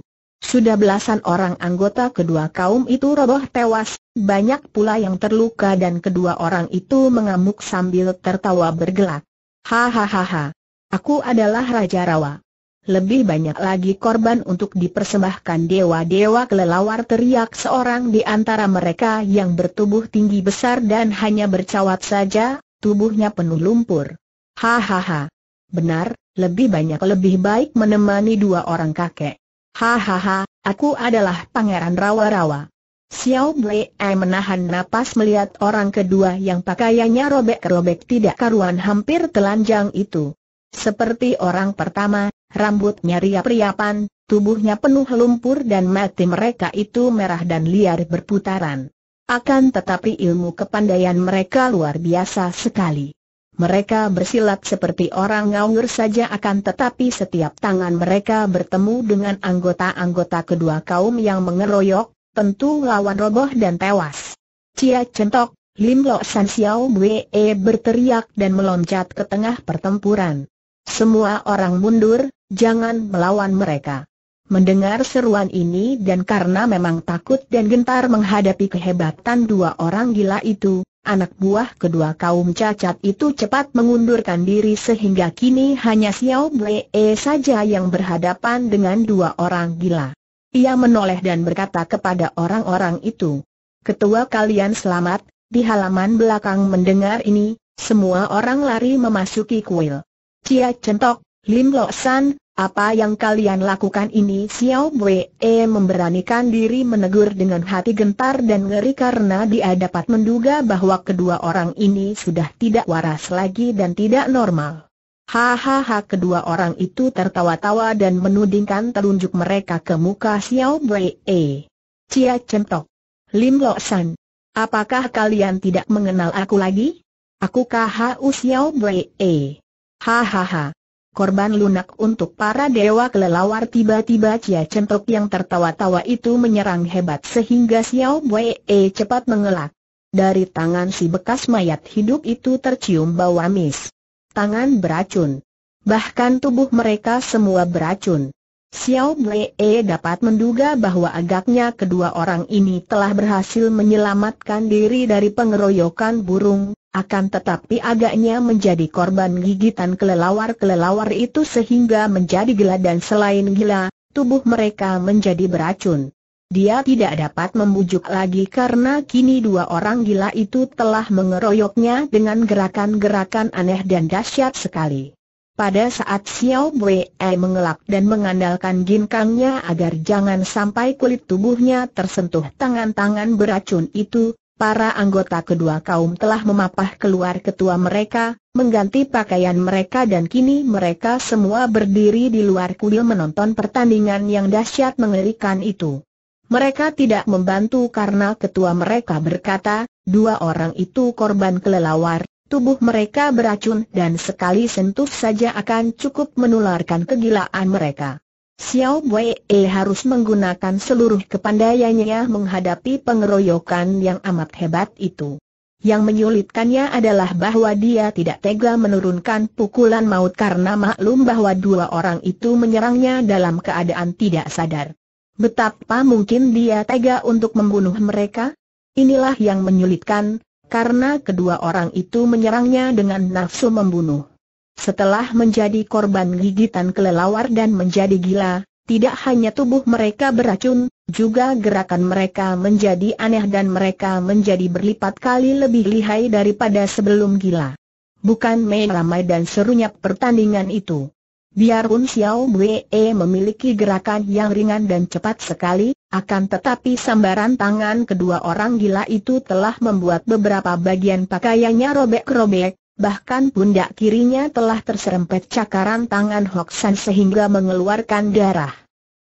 A: Sudah belasan orang anggota kedua kaum itu roboh tewas, banyak pula yang terluka dan kedua orang itu mengamuk sambil tertawa bergelak. Hahaha, aku adalah Raja Rawa. Lebih banyak lagi korban untuk dipersembahkan dewa-dewa kelelawar teriak seorang di antara mereka yang bertubuh tinggi besar dan hanya bercawat saja, tubuhnya penuh lumpur. Hahaha. Benar, lebih banyak lebih baik menemani dua orang kakek. Hahaha, aku adalah pangeran rawa-rawa. Xiao Blei menahan napas melihat orang kedua yang pakaiannya robek-robek tidak karuan hampir telanjang itu. Seperti orang pertama, rambutnya riap-riapan, tubuhnya penuh lumpur dan mati mereka itu merah dan liar berputaran. Akan tetapi ilmu kepandaian mereka luar biasa sekali. Mereka bersilat seperti orang ngawur saja akan tetapi setiap tangan mereka bertemu dengan anggota-anggota kedua kaum yang mengeroyok, tentu lawan roboh dan tewas. Cia Centok, Lim Lo San Xiao Wee berteriak dan meloncat ke tengah pertempuran. Semua orang mundur, jangan melawan mereka. Mendengar seruan ini dan karena memang takut dan gentar menghadapi kehebatan dua orang gila itu, anak buah kedua kaum cacat itu cepat mengundurkan diri sehingga kini hanya Xiao Blee saja yang berhadapan dengan dua orang gila. Ia menoleh dan berkata kepada orang-orang itu, Ketua kalian selamat, di halaman belakang mendengar ini, semua orang lari memasuki kuil. Cia Centok, Lim Lo San, apa yang kalian lakukan ini Xiao Wei e, memberanikan diri menegur dengan hati gentar dan ngeri karena dia dapat menduga bahwa kedua orang ini sudah tidak waras lagi dan tidak normal. Hahaha kedua orang itu tertawa-tawa dan menudingkan telunjuk mereka ke muka Xiao Wei e. Cia Centok. Lim Lo San. Apakah kalian tidak mengenal aku lagi? Aku KHU Xiao Wei e. Hahaha korban lunak untuk para dewa kelelawar tiba-tiba Cia Centok yang tertawa-tawa itu menyerang hebat sehingga Xiao Wei e cepat mengelak. Dari tangan si bekas mayat hidup itu tercium bau amis. Tangan beracun. Bahkan tubuh mereka semua beracun. Xiao Blee e dapat menduga bahwa agaknya kedua orang ini telah berhasil menyelamatkan diri dari pengeroyokan burung, akan tetapi agaknya menjadi korban gigitan kelelawar-kelelawar itu sehingga menjadi gila dan selain gila, tubuh mereka menjadi beracun. Dia tidak dapat membujuk lagi karena kini dua orang gila itu telah mengeroyoknya dengan gerakan-gerakan aneh dan dahsyat sekali. Pada saat Xiao Wei mengelak dan mengandalkan ginkangnya agar jangan sampai kulit tubuhnya tersentuh tangan-tangan beracun itu, para anggota kedua kaum telah memapah keluar ketua mereka, mengganti pakaian mereka dan kini mereka semua berdiri di luar kuil menonton pertandingan yang dahsyat mengerikan itu. Mereka tidak membantu karena ketua mereka berkata, dua orang itu korban kelelawar, tubuh mereka beracun dan sekali sentuh saja akan cukup menularkan kegilaan mereka. Xiao Wei e harus menggunakan seluruh kepandaiannya menghadapi pengeroyokan yang amat hebat itu. Yang menyulitkannya adalah bahwa dia tidak tega menurunkan pukulan maut karena maklum bahwa dua orang itu menyerangnya dalam keadaan tidak sadar. Betapa mungkin dia tega untuk membunuh mereka? Inilah yang menyulitkan, karena kedua orang itu menyerangnya dengan nafsu membunuh. Setelah menjadi korban gigitan kelelawar dan menjadi gila, tidak hanya tubuh mereka beracun, juga gerakan mereka menjadi aneh dan mereka menjadi berlipat kali lebih lihai daripada sebelum gila. Bukan main ramai dan serunya pertandingan itu. Biarpun Xiao Wei memiliki gerakan yang ringan dan cepat sekali, akan tetapi sambaran tangan kedua orang gila itu telah membuat beberapa bagian pakaiannya robek-robek, bahkan pundak kirinya telah terserempet cakaran tangan Hoksan sehingga mengeluarkan darah.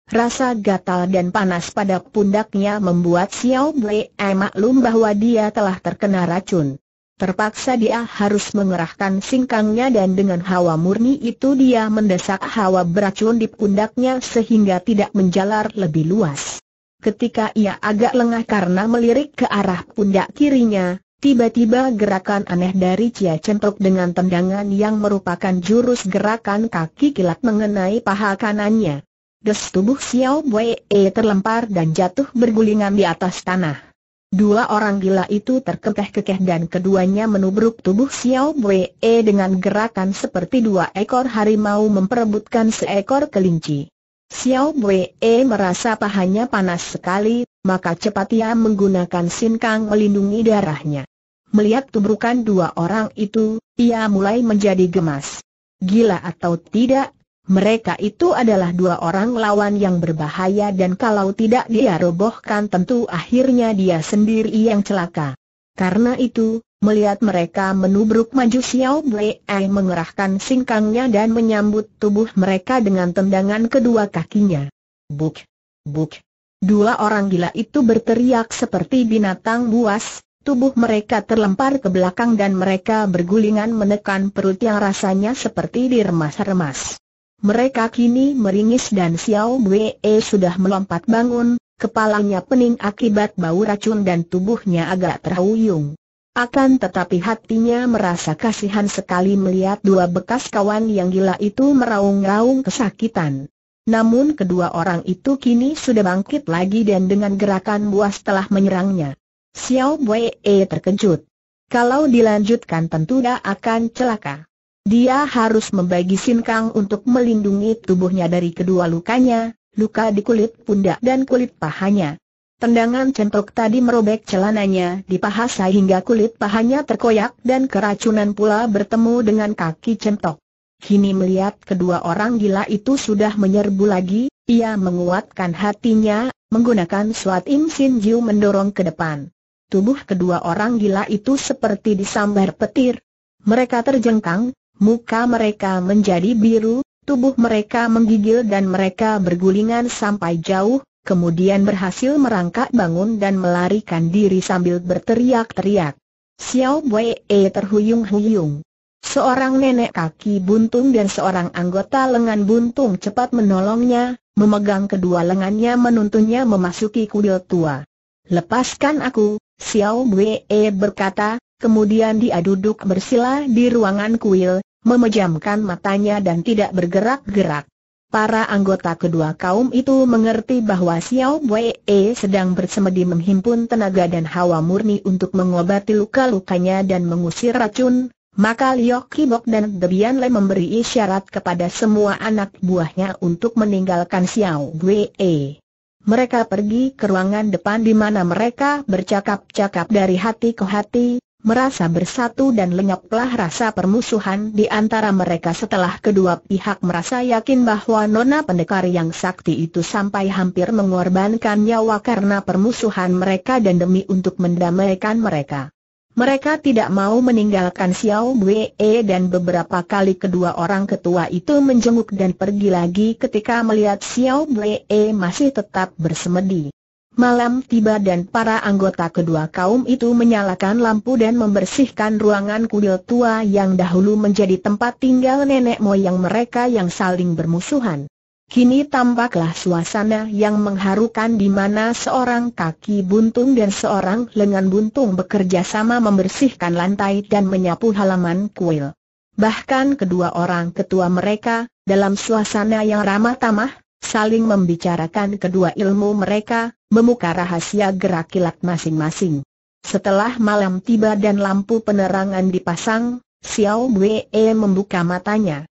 A: Rasa gatal dan panas pada pundaknya membuat Xiao Wei maklum bahwa dia telah terkena racun. Terpaksa dia harus mengerahkan singkangnya dan dengan hawa murni itu dia mendesak hawa beracun di pundaknya sehingga tidak menjalar lebih luas. Ketika ia agak lengah karena melirik ke arah pundak kirinya, tiba-tiba gerakan aneh dari Cia Centok dengan tendangan yang merupakan jurus gerakan kaki kilat mengenai paha kanannya. Des tubuh Xiao Wei terlempar dan jatuh bergulingan di atas tanah. Dua orang gila itu terkekeh-kekeh dan keduanya menubruk tubuh Xiao Wei dengan gerakan seperti dua ekor harimau memperebutkan seekor kelinci. Xiao Wei merasa pahanya panas sekali, maka cepat ia menggunakan sinkang melindungi darahnya. Melihat tubrukan dua orang itu, ia mulai menjadi gemas. Gila atau tidak, mereka itu adalah dua orang lawan yang berbahaya dan kalau tidak dia robohkan tentu akhirnya dia sendiri yang celaka. Karena itu, melihat mereka menubruk maju Xiao Blei mengerahkan singkangnya dan menyambut tubuh mereka dengan tendangan kedua kakinya. Buk! Buk! Dua orang gila itu berteriak seperti binatang buas, Tubuh mereka terlempar ke belakang dan mereka bergulingan menekan perut yang rasanya seperti diremas-remas. Mereka kini meringis dan Xiao Wei sudah melompat bangun, kepalanya pening akibat bau racun dan tubuhnya agak terhuyung. Akan tetapi hatinya merasa kasihan sekali melihat dua bekas kawan yang gila itu meraung-raung kesakitan. Namun kedua orang itu kini sudah bangkit lagi dan dengan gerakan buas telah menyerangnya. Xiao Wei terkejut. Kalau dilanjutkan tentu dia akan celaka. Dia harus membagi sinkang untuk melindungi tubuhnya dari kedua lukanya, luka di kulit pundak dan kulit pahanya. Tendangan centok tadi merobek celananya di paha sehingga kulit pahanya terkoyak dan keracunan pula bertemu dengan kaki centok. Kini melihat kedua orang gila itu sudah menyerbu lagi, ia menguatkan hatinya, menggunakan suat Im Sin Jiu mendorong ke depan. Tubuh kedua orang gila itu seperti disambar petir. Mereka terjengkang, Muka mereka menjadi biru, tubuh mereka menggigil dan mereka bergulingan sampai jauh, kemudian berhasil merangkak bangun dan melarikan diri sambil berteriak-teriak. Xiao Wei e terhuyung-huyung. Seorang nenek kaki buntung dan seorang anggota lengan buntung cepat menolongnya, memegang kedua lengannya menuntunnya memasuki kuil tua. Lepaskan aku, Xiao Wei e berkata, kemudian dia duduk bersila di ruangan kuil, memejamkan matanya dan tidak bergerak-gerak. Para anggota kedua kaum itu mengerti bahwa Xiao Wei e sedang bersemedi menghimpun tenaga dan hawa murni untuk mengobati luka-lukanya dan mengusir racun, maka Liok Qibok dan Debian Le memberi isyarat kepada semua anak buahnya untuk meninggalkan Xiao Wei. E. Mereka pergi ke ruangan depan di mana mereka bercakap-cakap dari hati ke hati, merasa bersatu dan lenyaplah rasa permusuhan di antara mereka setelah kedua pihak merasa yakin bahwa nona pendekar yang sakti itu sampai hampir mengorbankan nyawa karena permusuhan mereka dan demi untuk mendamaikan mereka. Mereka tidak mau meninggalkan Xiao Wei dan beberapa kali kedua orang ketua itu menjenguk dan pergi lagi ketika melihat Xiao Wei masih tetap bersemedi. Malam tiba dan para anggota kedua kaum itu menyalakan lampu dan membersihkan ruangan kuil tua yang dahulu menjadi tempat tinggal nenek moyang mereka yang saling bermusuhan. Kini tampaklah suasana yang mengharukan di mana seorang kaki buntung dan seorang lengan buntung bekerja sama membersihkan lantai dan menyapu halaman kuil. Bahkan kedua orang ketua mereka, dalam suasana yang ramah tamah, saling membicarakan kedua ilmu mereka, membuka rahasia gerak kilat masing-masing. Setelah malam tiba dan lampu penerangan dipasang, Xiao Wei membuka matanya.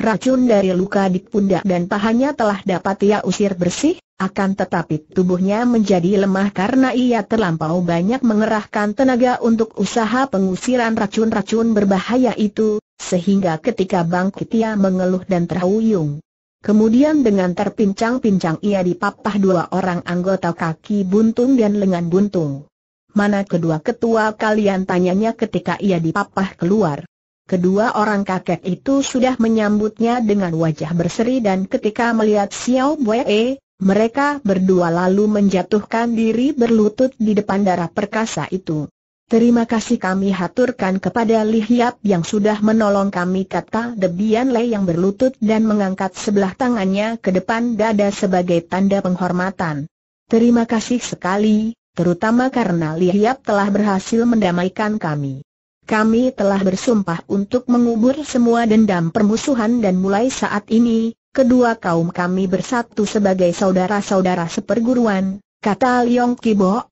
A: Racun dari luka di pundak dan pahanya telah dapat ia usir bersih, akan tetapi tubuhnya menjadi lemah karena ia terlampau banyak mengerahkan tenaga untuk usaha pengusiran racun-racun berbahaya itu, sehingga ketika bangkit ia mengeluh dan terhuyung. Kemudian dengan terpincang-pincang ia dipapah dua orang anggota kaki buntung dan lengan buntung. Mana kedua ketua kalian tanyanya ketika ia dipapah keluar. Kedua orang kakek itu sudah menyambutnya dengan wajah berseri dan ketika melihat Xiao Wei, mereka berdua lalu menjatuhkan diri berlutut di depan darah perkasa itu. Terima kasih kami haturkan kepada Li yang sudah menolong kami kata Debian Lei yang berlutut dan mengangkat sebelah tangannya ke depan dada sebagai tanda penghormatan. Terima kasih sekali, terutama karena Li telah berhasil mendamaikan kami. Kami telah bersumpah untuk mengubur semua dendam permusuhan dan mulai saat ini, kedua kaum kami bersatu sebagai saudara-saudara seperguruan, kata Liong Kibo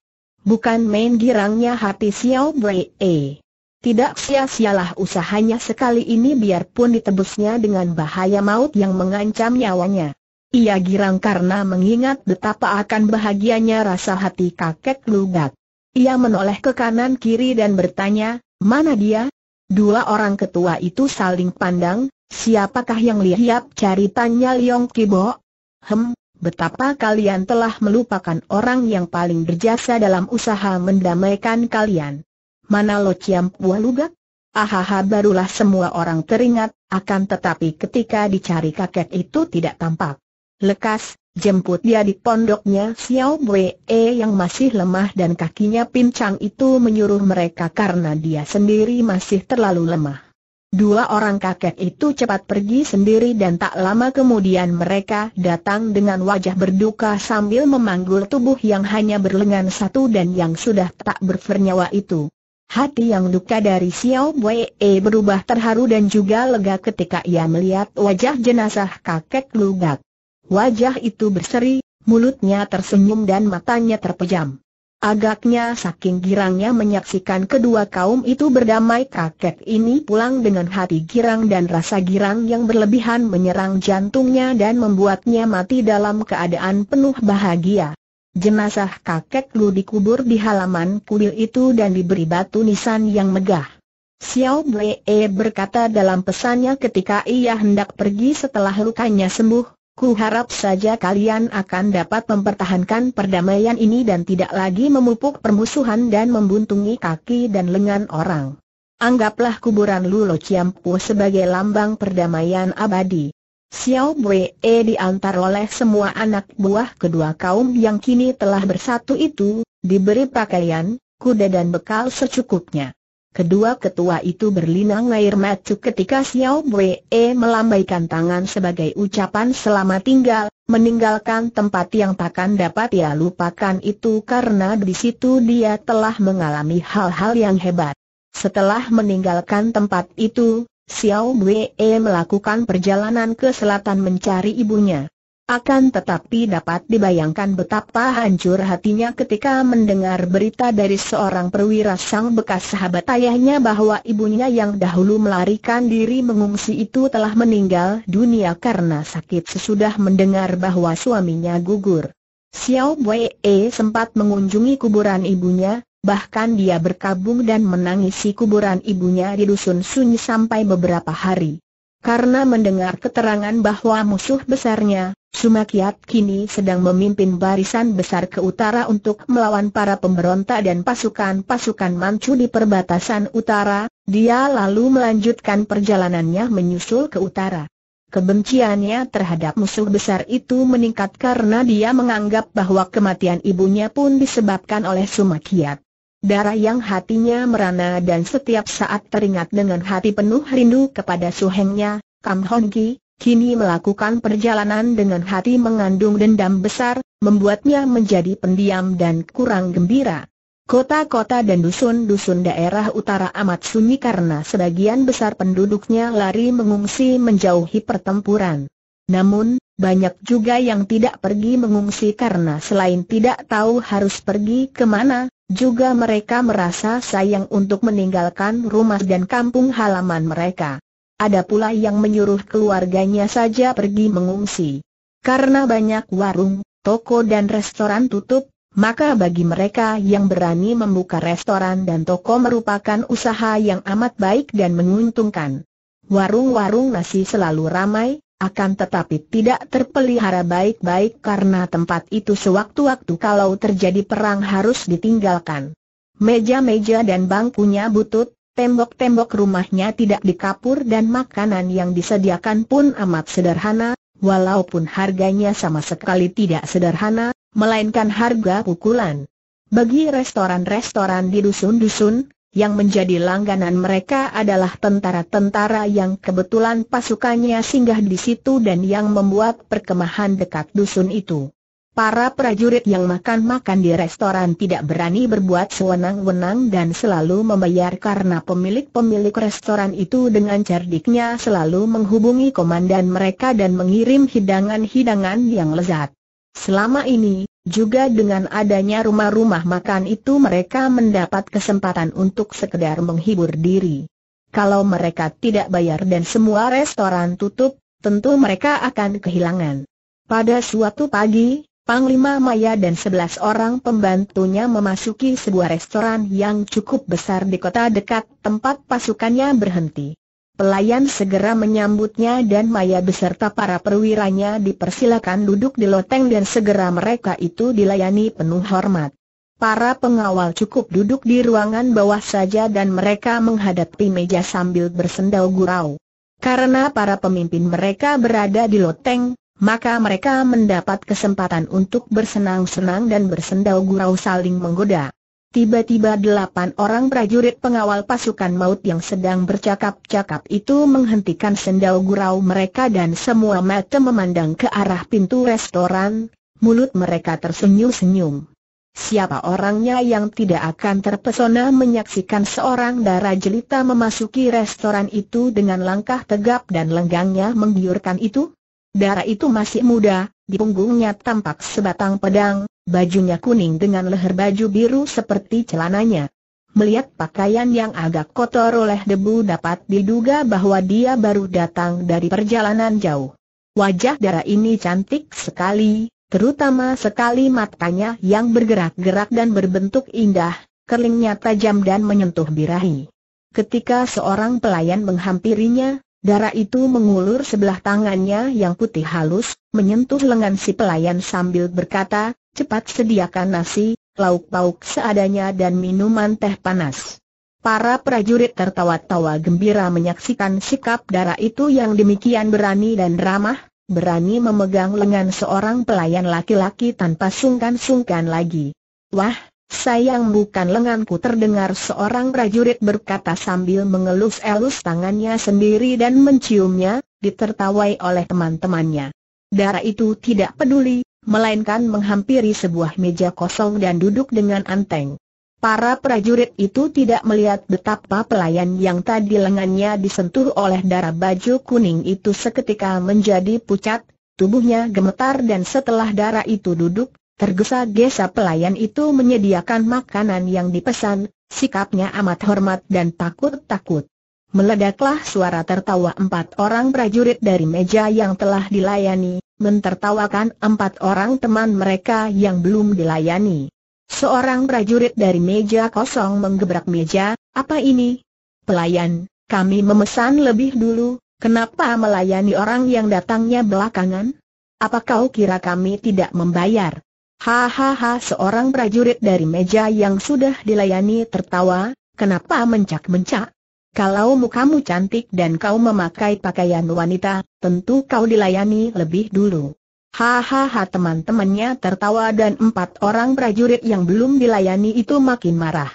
A: Bukan main girangnya hati Xiao Wei. -e. Tidak sia-sialah usahanya sekali ini biarpun ditebusnya dengan bahaya maut yang mengancam nyawanya. Ia girang karena mengingat betapa akan bahagianya rasa hati kakek lugat. Ia menoleh ke kanan kiri dan bertanya, mana dia? Dua orang ketua itu saling pandang, siapakah yang lihat cari tanya Liong Kibo? Hem, Betapa kalian telah melupakan orang yang paling berjasa dalam usaha mendamaikan kalian. Mana lo ciam buah luga? Ahaha barulah semua orang teringat, akan tetapi ketika dicari kakek itu tidak tampak. Lekas, jemput dia di pondoknya Xiao Wei eh, yang masih lemah dan kakinya pincang itu menyuruh mereka karena dia sendiri masih terlalu lemah. Dua orang kakek itu cepat pergi sendiri dan tak lama kemudian mereka datang dengan wajah berduka sambil memanggul tubuh yang hanya berlengan satu dan yang sudah tak bernyawa itu. Hati yang duka dari Xiao Wei berubah terharu dan juga lega ketika ia melihat wajah jenazah kakek lugak. Wajah itu berseri, mulutnya tersenyum dan matanya terpejam. Agaknya saking girangnya menyaksikan kedua kaum itu berdamai kakek ini pulang dengan hati girang dan rasa girang yang berlebihan menyerang jantungnya dan membuatnya mati dalam keadaan penuh bahagia. Jenazah kakek Lu dikubur di halaman kuil itu dan diberi batu nisan yang megah. Xiao Blee berkata dalam pesannya ketika ia hendak pergi setelah lukanya sembuh, Ku harap saja kalian akan dapat mempertahankan perdamaian ini dan tidak lagi memupuk permusuhan dan membuntungi kaki dan lengan orang. Anggaplah kuburan Lulo Ciampu sebagai lambang perdamaian abadi. Xiao Wei e diantar oleh semua anak buah kedua kaum yang kini telah bersatu itu, diberi pakaian, kuda dan bekal secukupnya. Kedua ketua itu berlinang air mata ketika Xiao Wei melambaikan tangan sebagai ucapan selamat tinggal, meninggalkan tempat yang takkan dapat ia lupakan itu karena di situ dia telah mengalami hal-hal yang hebat. Setelah meninggalkan tempat itu, Xiao Wei melakukan perjalanan ke selatan mencari ibunya. Akan tetapi dapat dibayangkan betapa hancur hatinya ketika mendengar berita dari seorang perwira sang bekas sahabat ayahnya bahwa ibunya yang dahulu melarikan diri mengungsi itu telah meninggal dunia karena sakit sesudah mendengar bahwa suaminya gugur. Xiao Wei sempat mengunjungi kuburan ibunya, bahkan dia berkabung dan menangisi kuburan ibunya di dusun Sunyi sampai beberapa hari. Karena mendengar keterangan bahwa musuh besarnya, Sumakyat kini sedang memimpin barisan besar ke utara untuk melawan para pemberontak dan pasukan-pasukan Manchu di perbatasan utara, dia lalu melanjutkan perjalanannya menyusul ke utara. Kebenciannya terhadap musuh besar itu meningkat karena dia menganggap bahwa kematian ibunya pun disebabkan oleh Sumakyat. Darah yang hatinya merana dan setiap saat teringat dengan hati penuh rindu kepada suhengnya, Kam Hon Ki, kini melakukan perjalanan dengan hati mengandung dendam besar, membuatnya menjadi pendiam dan kurang gembira. Kota-kota dan dusun-dusun daerah utara amat sunyi karena sebagian besar penduduknya lari mengungsi menjauhi pertempuran. Namun, banyak juga yang tidak pergi mengungsi karena selain tidak tahu harus pergi kemana, juga mereka merasa sayang untuk meninggalkan rumah dan kampung halaman mereka. Ada pula yang menyuruh keluarganya saja pergi mengungsi. Karena banyak warung, toko dan restoran tutup, maka bagi mereka yang berani membuka restoran dan toko merupakan usaha yang amat baik dan menguntungkan. Warung-warung nasi selalu ramai, akan tetapi tidak terpelihara baik-baik karena tempat itu sewaktu-waktu kalau terjadi perang harus ditinggalkan. Meja-meja dan bangkunya butut, tembok-tembok rumahnya tidak dikapur dan makanan yang disediakan pun amat sederhana, walaupun harganya sama sekali tidak sederhana, melainkan harga pukulan. Bagi restoran-restoran di dusun-dusun, yang menjadi langganan mereka adalah tentara-tentara yang kebetulan pasukannya singgah di situ dan yang membuat perkemahan dekat dusun itu. Para prajurit yang makan-makan di restoran tidak berani berbuat sewenang-wenang dan selalu membayar karena pemilik-pemilik restoran itu dengan cerdiknya selalu menghubungi komandan mereka dan mengirim hidangan-hidangan yang lezat. Selama ini, juga dengan adanya rumah-rumah makan itu mereka mendapat kesempatan untuk sekedar menghibur diri. Kalau mereka tidak bayar dan semua restoran tutup, tentu mereka akan kehilangan. Pada suatu pagi, Panglima Maya dan sebelas orang pembantunya memasuki sebuah restoran yang cukup besar di kota dekat tempat pasukannya berhenti. Pelayan segera menyambutnya dan Maya beserta para perwiranya dipersilakan duduk di loteng dan segera mereka itu dilayani penuh hormat. Para pengawal cukup duduk di ruangan bawah saja dan mereka menghadapi meja sambil bersendau gurau. Karena para pemimpin mereka berada di loteng, maka mereka mendapat kesempatan untuk bersenang-senang dan bersendau gurau saling menggoda. Tiba-tiba delapan orang prajurit pengawal pasukan maut yang sedang bercakap-cakap itu menghentikan sendal gurau mereka dan semua mata memandang ke arah pintu restoran, mulut mereka tersenyum-senyum. Siapa orangnya yang tidak akan terpesona menyaksikan seorang darah jelita memasuki restoran itu dengan langkah tegap dan lenggangnya menggiurkan itu? Darah itu masih muda, di punggungnya tampak sebatang pedang, bajunya kuning dengan leher baju biru seperti celananya. Melihat pakaian yang agak kotor oleh debu dapat diduga bahwa dia baru datang dari perjalanan jauh. Wajah darah ini cantik sekali, terutama sekali matanya yang bergerak-gerak dan berbentuk indah, kerlingnya tajam dan menyentuh birahi. Ketika seorang pelayan menghampirinya, Darah itu mengulur sebelah tangannya yang putih halus, menyentuh lengan si pelayan sambil berkata, cepat sediakan nasi, lauk pauk seadanya dan minuman teh panas. Para prajurit tertawa-tawa gembira menyaksikan sikap darah itu yang demikian berani dan ramah, berani memegang lengan seorang pelayan laki-laki tanpa sungkan-sungkan lagi. Wah, Sayang bukan lenganku terdengar seorang prajurit berkata sambil mengelus-elus tangannya sendiri dan menciumnya, ditertawai oleh teman-temannya. Darah itu tidak peduli, melainkan menghampiri sebuah meja kosong dan duduk dengan anteng. Para prajurit itu tidak melihat betapa pelayan yang tadi lengannya disentuh oleh darah baju kuning itu seketika menjadi pucat, tubuhnya gemetar dan setelah darah itu duduk, Tergesa-gesa pelayan itu menyediakan makanan yang dipesan, sikapnya amat hormat dan takut-takut. Meledaklah suara tertawa empat orang prajurit dari meja yang telah dilayani, mentertawakan empat orang teman mereka yang belum dilayani. Seorang prajurit dari meja kosong menggebrak meja, apa ini? Pelayan, kami memesan lebih dulu, kenapa melayani orang yang datangnya belakangan? Apa kau kira kami tidak membayar? Hahaha seorang prajurit dari meja yang sudah dilayani tertawa, kenapa mencak-mencak? Kalau mukamu cantik dan kau memakai pakaian wanita, tentu kau dilayani lebih dulu. Hahaha teman-temannya tertawa dan empat orang prajurit yang belum dilayani itu makin marah.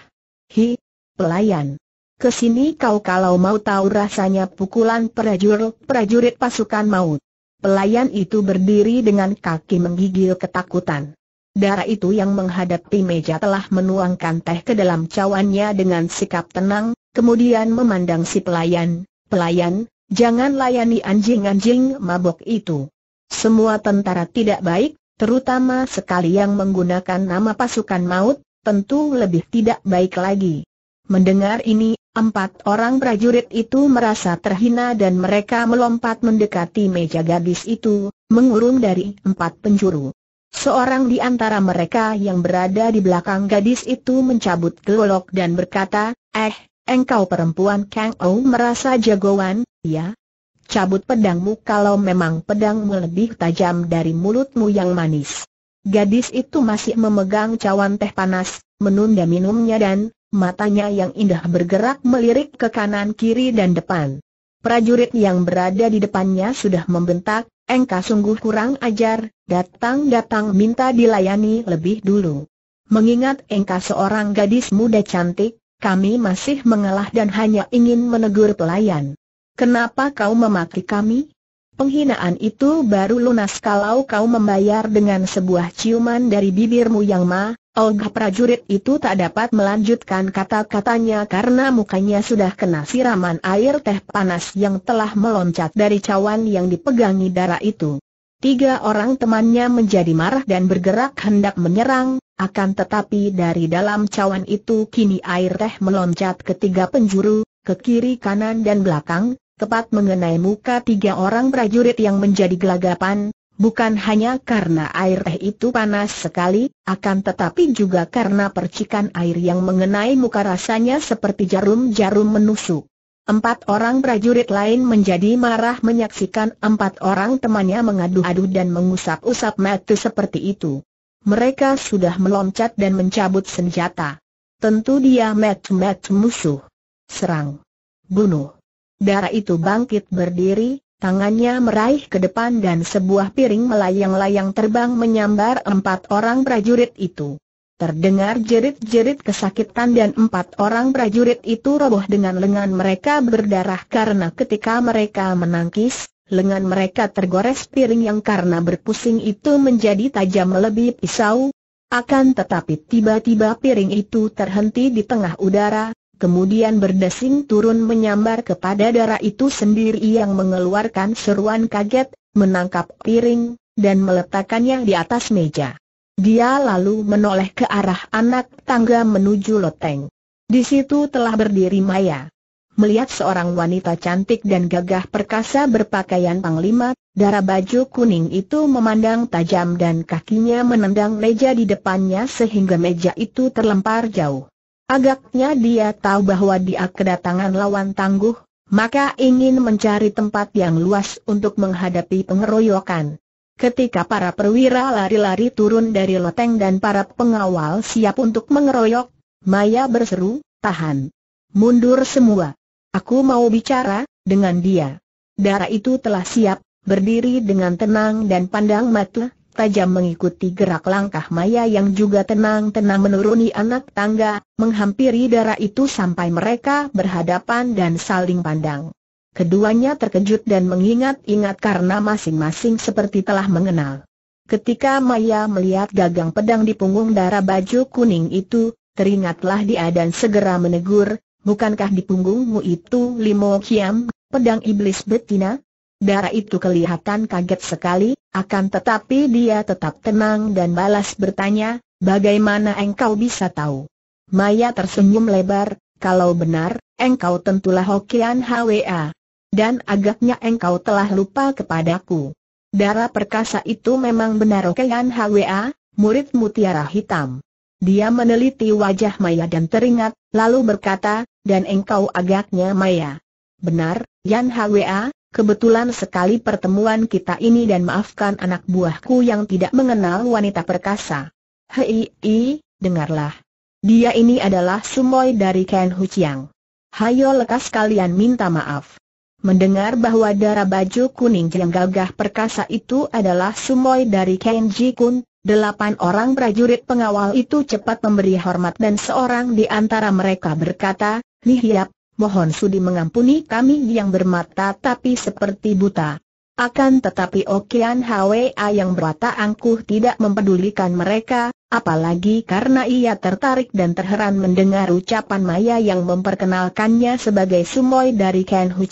A: Hi, pelayan. Kesini kau kalau mau tahu rasanya pukulan prajurit-prajurit pasukan maut. Pelayan itu berdiri dengan kaki menggigil ketakutan. Darah itu yang menghadapi meja telah menuangkan teh ke dalam cawannya dengan sikap tenang, kemudian memandang si pelayan, pelayan, jangan layani anjing-anjing mabok itu. Semua tentara tidak baik, terutama sekali yang menggunakan nama pasukan maut, tentu lebih tidak baik lagi. Mendengar ini, empat orang prajurit itu merasa terhina dan mereka melompat mendekati meja gadis itu, mengurung dari empat penjuru. Seorang di antara mereka yang berada di belakang gadis itu mencabut golok dan berkata, Eh, engkau perempuan Kang Ou merasa jagoan, ya? Cabut pedangmu kalau memang pedangmu lebih tajam dari mulutmu yang manis. Gadis itu masih memegang cawan teh panas, menunda minumnya dan matanya yang indah bergerak melirik ke kanan kiri dan depan. Prajurit yang berada di depannya sudah membentak, engkau sungguh kurang ajar, datang-datang minta dilayani lebih dulu. Mengingat engkau seorang gadis muda cantik, kami masih mengalah dan hanya ingin menegur pelayan. Kenapa kau memaki kami? Penghinaan itu baru lunas kalau kau membayar dengan sebuah ciuman dari bibirmu yang mah. Olga prajurit itu tak dapat melanjutkan kata-katanya karena mukanya sudah kena siraman air teh panas yang telah meloncat dari cawan yang dipegangi darah itu. Tiga orang temannya menjadi marah dan bergerak hendak menyerang, akan tetapi dari dalam cawan itu kini air teh meloncat ke tiga penjuru, ke kiri kanan dan belakang, tepat mengenai muka tiga orang prajurit yang menjadi gelagapan, Bukan hanya karena air teh itu panas sekali, akan tetapi juga karena percikan air yang mengenai muka rasanya seperti jarum-jarum menusuk. Empat orang prajurit lain menjadi marah menyaksikan empat orang temannya mengadu-adu dan mengusap-usap mata seperti itu. Mereka sudah meloncat dan mencabut senjata. Tentu dia met-met musuh. Serang. Bunuh. Darah itu bangkit berdiri, Tangannya meraih ke depan dan sebuah piring melayang-layang terbang menyambar empat orang prajurit itu. Terdengar jerit-jerit kesakitan dan empat orang prajurit itu roboh dengan lengan mereka berdarah karena ketika mereka menangkis, lengan mereka tergores piring yang karena berpusing itu menjadi tajam lebih pisau. Akan tetapi tiba-tiba piring itu terhenti di tengah udara, kemudian berdesing turun menyambar kepada darah itu sendiri yang mengeluarkan seruan kaget, menangkap piring, dan meletakkannya di atas meja. Dia lalu menoleh ke arah anak tangga menuju loteng. Di situ telah berdiri Maya. Melihat seorang wanita cantik dan gagah perkasa berpakaian panglima, darah baju kuning itu memandang tajam dan kakinya menendang meja di depannya sehingga meja itu terlempar jauh. Agaknya dia tahu bahwa dia kedatangan lawan tangguh, maka ingin mencari tempat yang luas untuk menghadapi pengeroyokan. Ketika para perwira lari-lari turun dari loteng dan para pengawal siap untuk mengeroyok, Maya berseru, tahan. Mundur semua. Aku mau bicara dengan dia. Darah itu telah siap, berdiri dengan tenang dan pandang mata, tajam mengikuti gerak langkah Maya yang juga tenang-tenang menuruni anak tangga, menghampiri darah itu sampai mereka berhadapan dan saling pandang. Keduanya terkejut dan mengingat-ingat karena masing-masing seperti telah mengenal. Ketika Maya melihat gagang pedang di punggung darah baju kuning itu, teringatlah dia dan segera menegur, bukankah di punggungmu itu limo kiam, pedang iblis betina? Dara itu kelihatan kaget sekali, akan tetapi dia tetap tenang dan balas bertanya, bagaimana engkau bisa tahu? Maya tersenyum lebar, kalau benar, engkau tentulah Hokian HWA. Dan agaknya engkau telah lupa kepadaku. Dara perkasa itu memang benar Hokian HWA, murid mutiara hitam. Dia meneliti wajah Maya dan teringat, lalu berkata, dan engkau agaknya Maya. Benar, Yan HWA, Kebetulan sekali pertemuan kita ini dan maafkan anak buahku yang tidak mengenal wanita perkasa. Hei, i, dengarlah. Dia ini adalah sumoy dari Ken Hujiang. Hayo lekas kalian minta maaf. Mendengar bahwa darah baju kuning yang gagah perkasa itu adalah sumoy dari Ken Ji Kun, delapan orang prajurit pengawal itu cepat memberi hormat dan seorang di antara mereka berkata, nih yap mohon sudi mengampuni kami yang bermata tapi seperti buta. Akan tetapi Okean Hwa yang berwata angkuh tidak mempedulikan mereka, apalagi karena ia tertarik dan terheran mendengar ucapan Maya yang memperkenalkannya sebagai Sumoi dari Ken Hu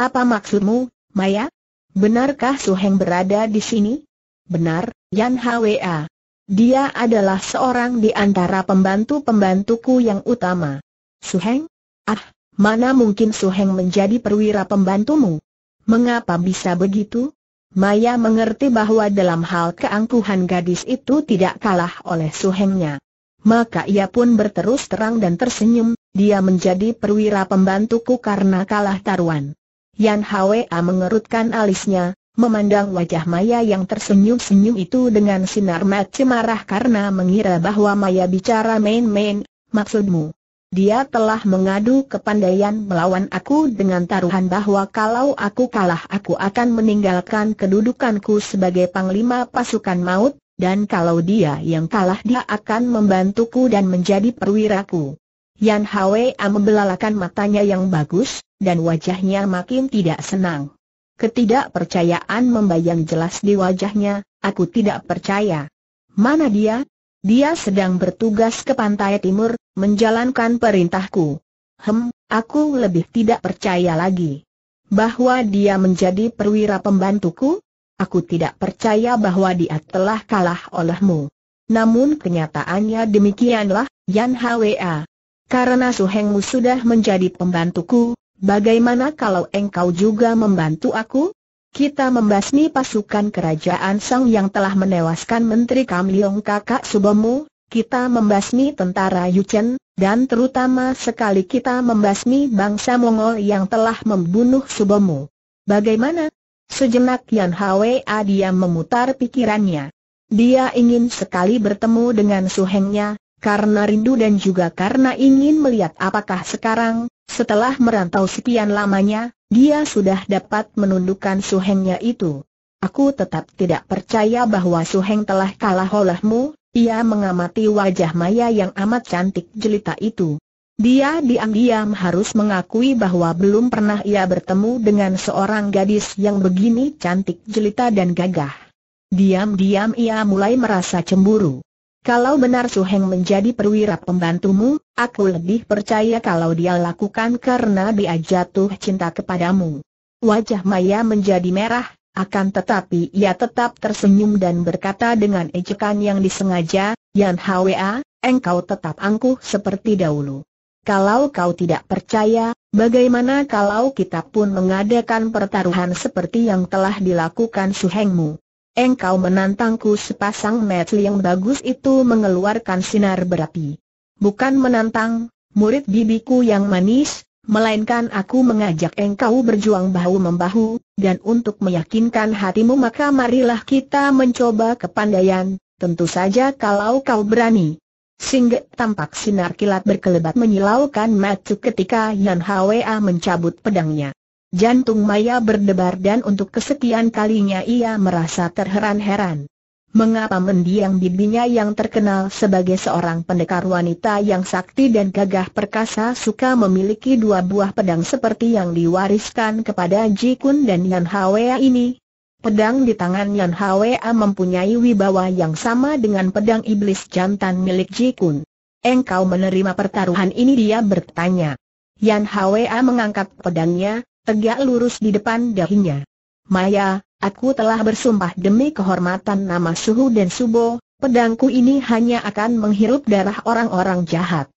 A: Apa maksudmu, Maya? Benarkah Su Heng berada di sini? Benar, Yan Hwa. Dia adalah seorang di antara pembantu-pembantuku yang utama. Su Heng, Ah, mana mungkin Suheng menjadi perwira pembantumu? Mengapa bisa begitu? Maya mengerti bahwa dalam hal keangkuhan gadis itu tidak kalah oleh suhengnya. Maka ia pun berterus terang dan tersenyum, dia menjadi perwira pembantuku karena kalah taruhan. Yan Hwa mengerutkan alisnya, memandang wajah Maya yang tersenyum-senyum itu dengan sinar mata cemarah karena mengira bahwa Maya bicara main-main, maksudmu. Dia telah mengadu kepandaian melawan aku dengan taruhan bahwa kalau aku kalah aku akan meninggalkan kedudukanku sebagai panglima pasukan maut, dan kalau dia yang kalah dia akan membantuku dan menjadi perwiraku. Yan Hwa membelalakan matanya yang bagus, dan wajahnya makin tidak senang. Ketidakpercayaan membayang jelas di wajahnya, aku tidak percaya. Mana dia, dia sedang bertugas ke pantai timur, menjalankan perintahku. Hem, aku lebih tidak percaya lagi. Bahwa dia menjadi perwira pembantuku? Aku tidak percaya bahwa dia telah kalah olehmu. Namun kenyataannya demikianlah, Yan Hwa. Karena suhengmu sudah menjadi pembantuku, bagaimana kalau engkau juga membantu aku? Kita membasmi pasukan kerajaan Sang yang telah menewaskan Menteri Kamliong kakak Subomu, kita membasmi tentara Yuchen, dan terutama sekali kita membasmi bangsa Mongol yang telah membunuh Subomu. Bagaimana? Sejenak Yan Hwa dia memutar pikirannya. Dia ingin sekali bertemu dengan suhengnya, karena rindu dan juga karena ingin melihat apakah sekarang, setelah merantau sekian lamanya, dia sudah dapat menundukkan suhengnya itu. Aku tetap tidak percaya bahwa suheng telah kalah olehmu, ia mengamati wajah Maya yang amat cantik jelita itu. Dia diam-diam harus mengakui bahwa belum pernah ia bertemu dengan seorang gadis yang begini cantik jelita dan gagah. Diam-diam ia mulai merasa cemburu. Kalau benar Su Heng menjadi perwira pembantumu, aku lebih percaya kalau dia lakukan karena dia jatuh cinta kepadamu. Wajah Maya menjadi merah, akan tetapi ia tetap tersenyum dan berkata dengan ejekan yang disengaja, Yan Hwa, engkau tetap angkuh seperti dahulu. Kalau kau tidak percaya, bagaimana kalau kita pun mengadakan pertaruhan seperti yang telah dilakukan Su Hengmu? engkau menantangku sepasang metel yang bagus itu mengeluarkan sinar berapi. Bukan menantang, murid bibiku yang manis, melainkan aku mengajak engkau berjuang bahu-membahu, dan untuk meyakinkan hatimu maka marilah kita mencoba kepandaian, tentu saja kalau kau berani. Singgah tampak sinar kilat berkelebat menyilaukan matu ketika Yan Hwa mencabut pedangnya. Jantung Maya berdebar dan untuk kesekian kalinya ia merasa terheran-heran. Mengapa mendiang bibinya yang terkenal sebagai seorang pendekar wanita yang sakti dan gagah perkasa suka memiliki dua buah pedang seperti yang diwariskan kepada Ji Kun dan Yan Hwa ini? Pedang di tangan Yan Hwa mempunyai wibawa yang sama dengan pedang iblis jantan milik Ji Kun. Engkau menerima pertaruhan ini dia bertanya. Yan Hwa mengangkat pedangnya, tegak lurus di depan dahinya. Maya, aku telah bersumpah demi kehormatan nama Suhu dan Subo, pedangku ini hanya akan menghirup darah orang-orang jahat.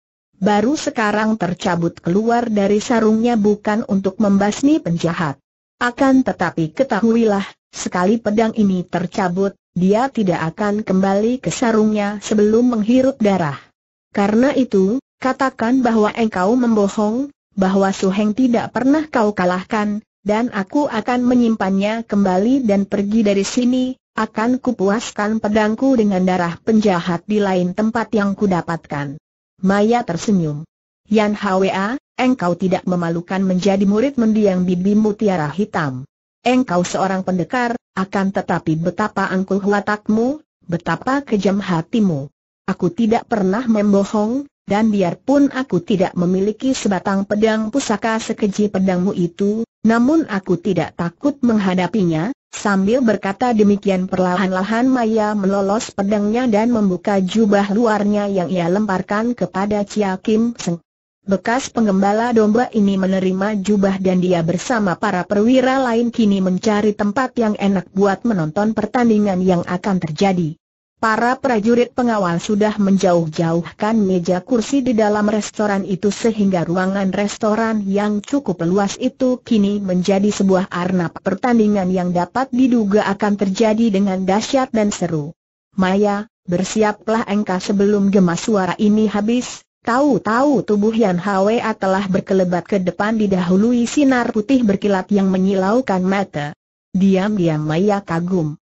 A: Baru sekarang tercabut keluar dari sarungnya bukan untuk membasmi penjahat. Akan tetapi ketahuilah, sekali pedang ini tercabut, dia tidak akan kembali ke sarungnya sebelum menghirup darah. Karena itu, katakan bahwa engkau membohong, bahwa Suheng tidak pernah kau kalahkan, dan aku akan menyimpannya kembali dan pergi dari sini, akan kupuaskan pedangku dengan darah penjahat di lain tempat yang kudapatkan. Maya tersenyum. Yan Hwa, engkau tidak memalukan menjadi murid mendiang bibi mutiara hitam. Engkau seorang pendekar, akan tetapi betapa angkuh watakmu, betapa kejam hatimu. Aku tidak pernah membohong, dan biarpun aku tidak memiliki sebatang pedang pusaka sekeji pedangmu itu, namun aku tidak takut menghadapinya, sambil berkata demikian perlahan-lahan Maya melolos pedangnya dan membuka jubah luarnya yang ia lemparkan kepada Chia Kim Seng. Bekas pengembala domba ini menerima jubah dan dia bersama para perwira lain kini mencari tempat yang enak buat menonton pertandingan yang akan terjadi. Para prajurit pengawal sudah menjauh-jauhkan meja kursi di dalam restoran itu sehingga ruangan restoran yang cukup luas itu kini menjadi sebuah arena pertandingan yang dapat diduga akan terjadi dengan dahsyat dan seru. Maya, bersiaplah engkau sebelum gemas suara ini habis, Tahu-tahu tubuh Yan Hwa telah berkelebat ke depan didahului sinar putih berkilat yang menyilaukan mata. Diam-diam Maya kagum.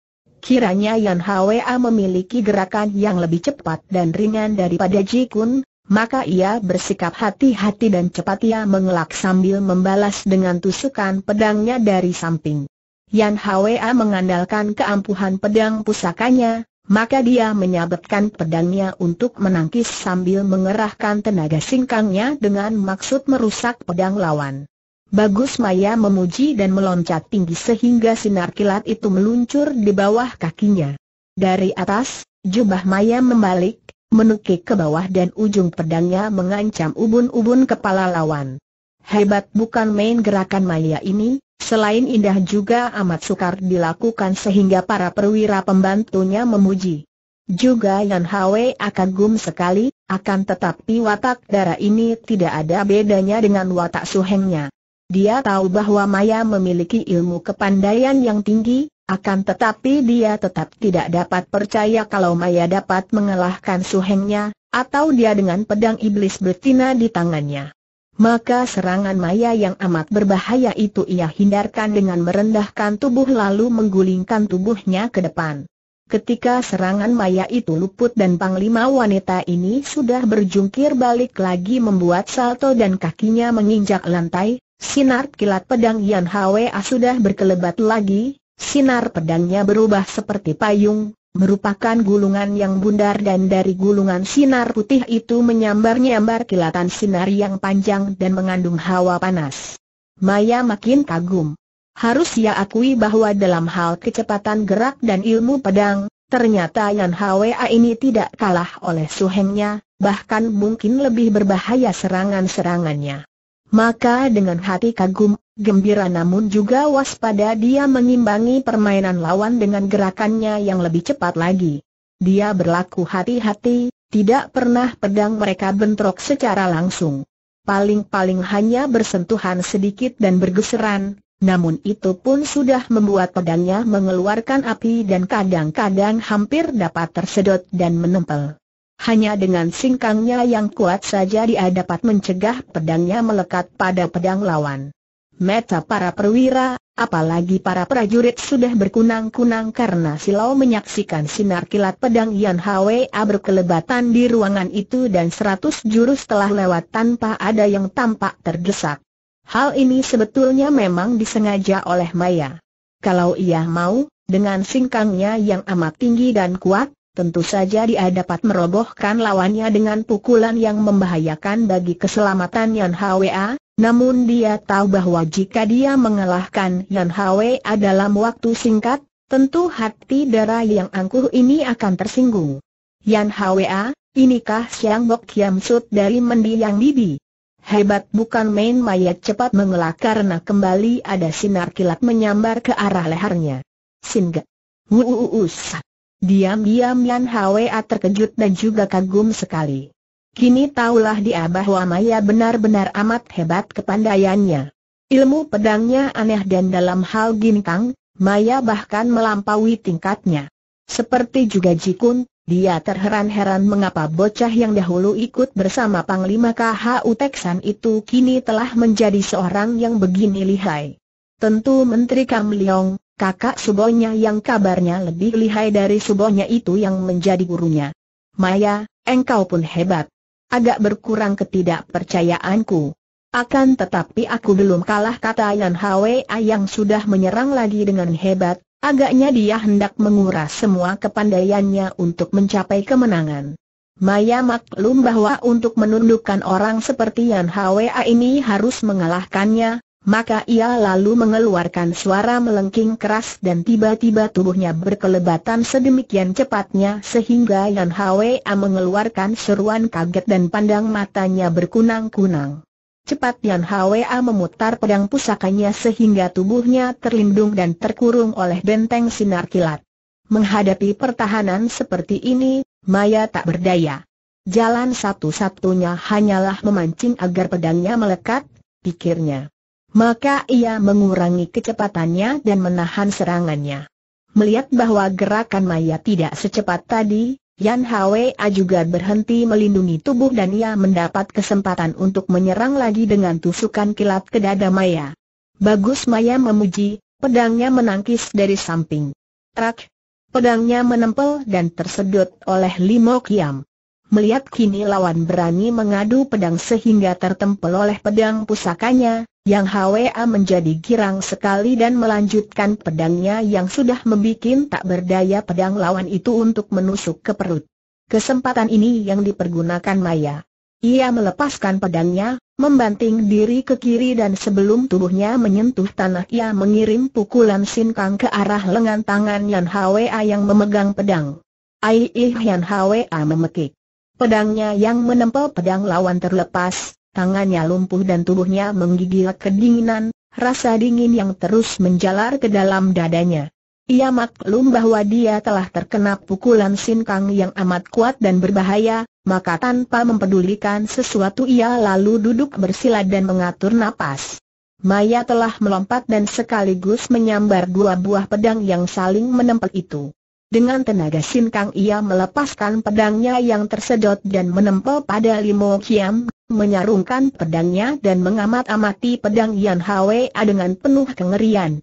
A: Kiranya Yan Hwa memiliki gerakan yang lebih cepat dan ringan daripada Ji Kun, maka ia bersikap hati-hati dan cepat ia mengelak sambil membalas dengan tusukan pedangnya dari samping. Yan Hwa mengandalkan keampuhan pedang pusakanya, maka dia menyabetkan pedangnya untuk menangkis sambil mengerahkan tenaga singkangnya dengan maksud merusak pedang lawan. Bagus Maya memuji dan meloncat tinggi sehingga sinar kilat itu meluncur di bawah kakinya. Dari atas, jubah Maya membalik, menukik ke bawah dan ujung pedangnya mengancam ubun-ubun kepala lawan. Hebat bukan main gerakan Maya ini, selain indah juga amat sukar dilakukan sehingga para perwira pembantunya memuji. Juga Yan Hwe kagum sekali, akan tetapi watak darah ini tidak ada bedanya dengan watak suhengnya. Dia tahu bahwa Maya memiliki ilmu kepandaian yang tinggi, akan tetapi dia tetap tidak dapat percaya kalau Maya dapat mengalahkan suhengnya, atau dia dengan pedang iblis betina di tangannya. Maka serangan Maya yang amat berbahaya itu ia hindarkan dengan merendahkan tubuh lalu menggulingkan tubuhnya ke depan. Ketika serangan Maya itu luput dan panglima wanita ini sudah berjungkir balik lagi membuat salto dan kakinya menginjak lantai, Sinar kilat pedang Yan Hwa sudah berkelebat lagi, sinar pedangnya berubah seperti payung, merupakan gulungan yang bundar dan dari gulungan sinar putih itu menyambar-nyambar kilatan sinar yang panjang dan mengandung hawa panas. Maya makin kagum. Harus ia akui bahwa dalam hal kecepatan gerak dan ilmu pedang, ternyata Yan Hwa ini tidak kalah oleh suhengnya, bahkan mungkin lebih berbahaya serangan-serangannya. Maka dengan hati kagum, gembira namun juga waspada dia mengimbangi permainan lawan dengan gerakannya yang lebih cepat lagi. Dia berlaku hati-hati, tidak pernah pedang mereka bentrok secara langsung. Paling-paling hanya bersentuhan sedikit dan bergeseran, namun itu pun sudah membuat pedangnya mengeluarkan api dan kadang-kadang hampir dapat tersedot dan menempel. Hanya dengan singkangnya yang kuat saja dia dapat mencegah pedangnya melekat pada pedang lawan. Meta para perwira, apalagi para prajurit sudah berkunang-kunang karena silau menyaksikan sinar kilat pedang Yan Hwa berkelebatan di ruangan itu dan seratus jurus telah lewat tanpa ada yang tampak terdesak. Hal ini sebetulnya memang disengaja oleh Maya. Kalau ia mau, dengan singkangnya yang amat tinggi dan kuat, tentu saja dia dapat merobohkan lawannya dengan pukulan yang membahayakan bagi keselamatan Yan Hwa, namun dia tahu bahwa jika dia mengalahkan Yan Hwa dalam waktu singkat, tentu hati darah yang angkuh ini akan tersinggung. Yan Hwa, inikah Siang Bok Kiam Sut dari mendiang bibi? Hebat bukan main mayat cepat mengelak karena kembali ada sinar kilat menyambar ke arah lehernya. Singa. Wuuuus. Diam-diam Yan Hwa terkejut dan juga kagum sekali. Kini taulah dia bahwa Maya benar-benar amat hebat kepandaiannya. Ilmu pedangnya aneh dan dalam hal gintang, Maya bahkan melampaui tingkatnya. Seperti juga Jikun, dia terheran-heran mengapa bocah yang dahulu ikut bersama Panglima KH Teksan itu kini telah menjadi seorang yang begini lihai. Tentu Menteri Kam Leong, kakak Subonya yang kabarnya lebih lihai dari Subonya itu yang menjadi gurunya. Maya, engkau pun hebat. Agak berkurang ketidakpercayaanku. Akan tetapi aku belum kalah kata Yan Hwa yang sudah menyerang lagi dengan hebat, agaknya dia hendak menguras semua kepandaiannya untuk mencapai kemenangan. Maya maklum bahwa untuk menundukkan orang seperti Yan Hwa ini harus mengalahkannya, maka ia lalu mengeluarkan suara melengking keras dan tiba-tiba tubuhnya berkelebatan sedemikian cepatnya sehingga Yan Hwa mengeluarkan seruan kaget dan pandang matanya berkunang-kunang. Cepat Yan Hwa memutar pedang pusakanya sehingga tubuhnya terlindung dan terkurung oleh benteng sinar kilat. Menghadapi pertahanan seperti ini, Maya tak berdaya. Jalan satu-satunya hanyalah memancing agar pedangnya melekat, pikirnya maka ia mengurangi kecepatannya dan menahan serangannya. Melihat bahwa gerakan Maya tidak secepat tadi, Yan Hwa juga berhenti melindungi tubuh dan ia mendapat kesempatan untuk menyerang lagi dengan tusukan kilat ke dada Maya. Bagus Maya memuji, pedangnya menangkis dari samping. Trak, pedangnya menempel dan tersedot oleh Limo Kiam. Melihat kini lawan berani mengadu pedang sehingga tertempel oleh pedang pusakanya, yang HWA menjadi girang sekali dan melanjutkan pedangnya yang sudah membuat tak berdaya pedang lawan itu untuk menusuk ke perut. Kesempatan ini yang dipergunakan Maya. Ia melepaskan pedangnya, membanting diri ke kiri dan sebelum tubuhnya menyentuh tanah ia mengirim pukulan sinkang ke arah lengan tangan Yan Hwa yang memegang pedang. Aih Yan Hwa memekik. Pedangnya yang menempel pedang lawan terlepas, tangannya lumpuh dan tubuhnya menggigil kedinginan, rasa dingin yang terus menjalar ke dalam dadanya. Ia maklum bahwa dia telah terkena pukulan sinkang yang amat kuat dan berbahaya, maka tanpa mempedulikan sesuatu ia lalu duduk bersila dan mengatur napas. Maya telah melompat dan sekaligus menyambar dua buah pedang yang saling menempel itu. Dengan tenaga sinkang ia melepaskan pedangnya yang tersedot dan menempel pada Limo Kiam, menyarungkan pedangnya dan mengamat-amati pedang Yan Hwa dengan penuh kengerian.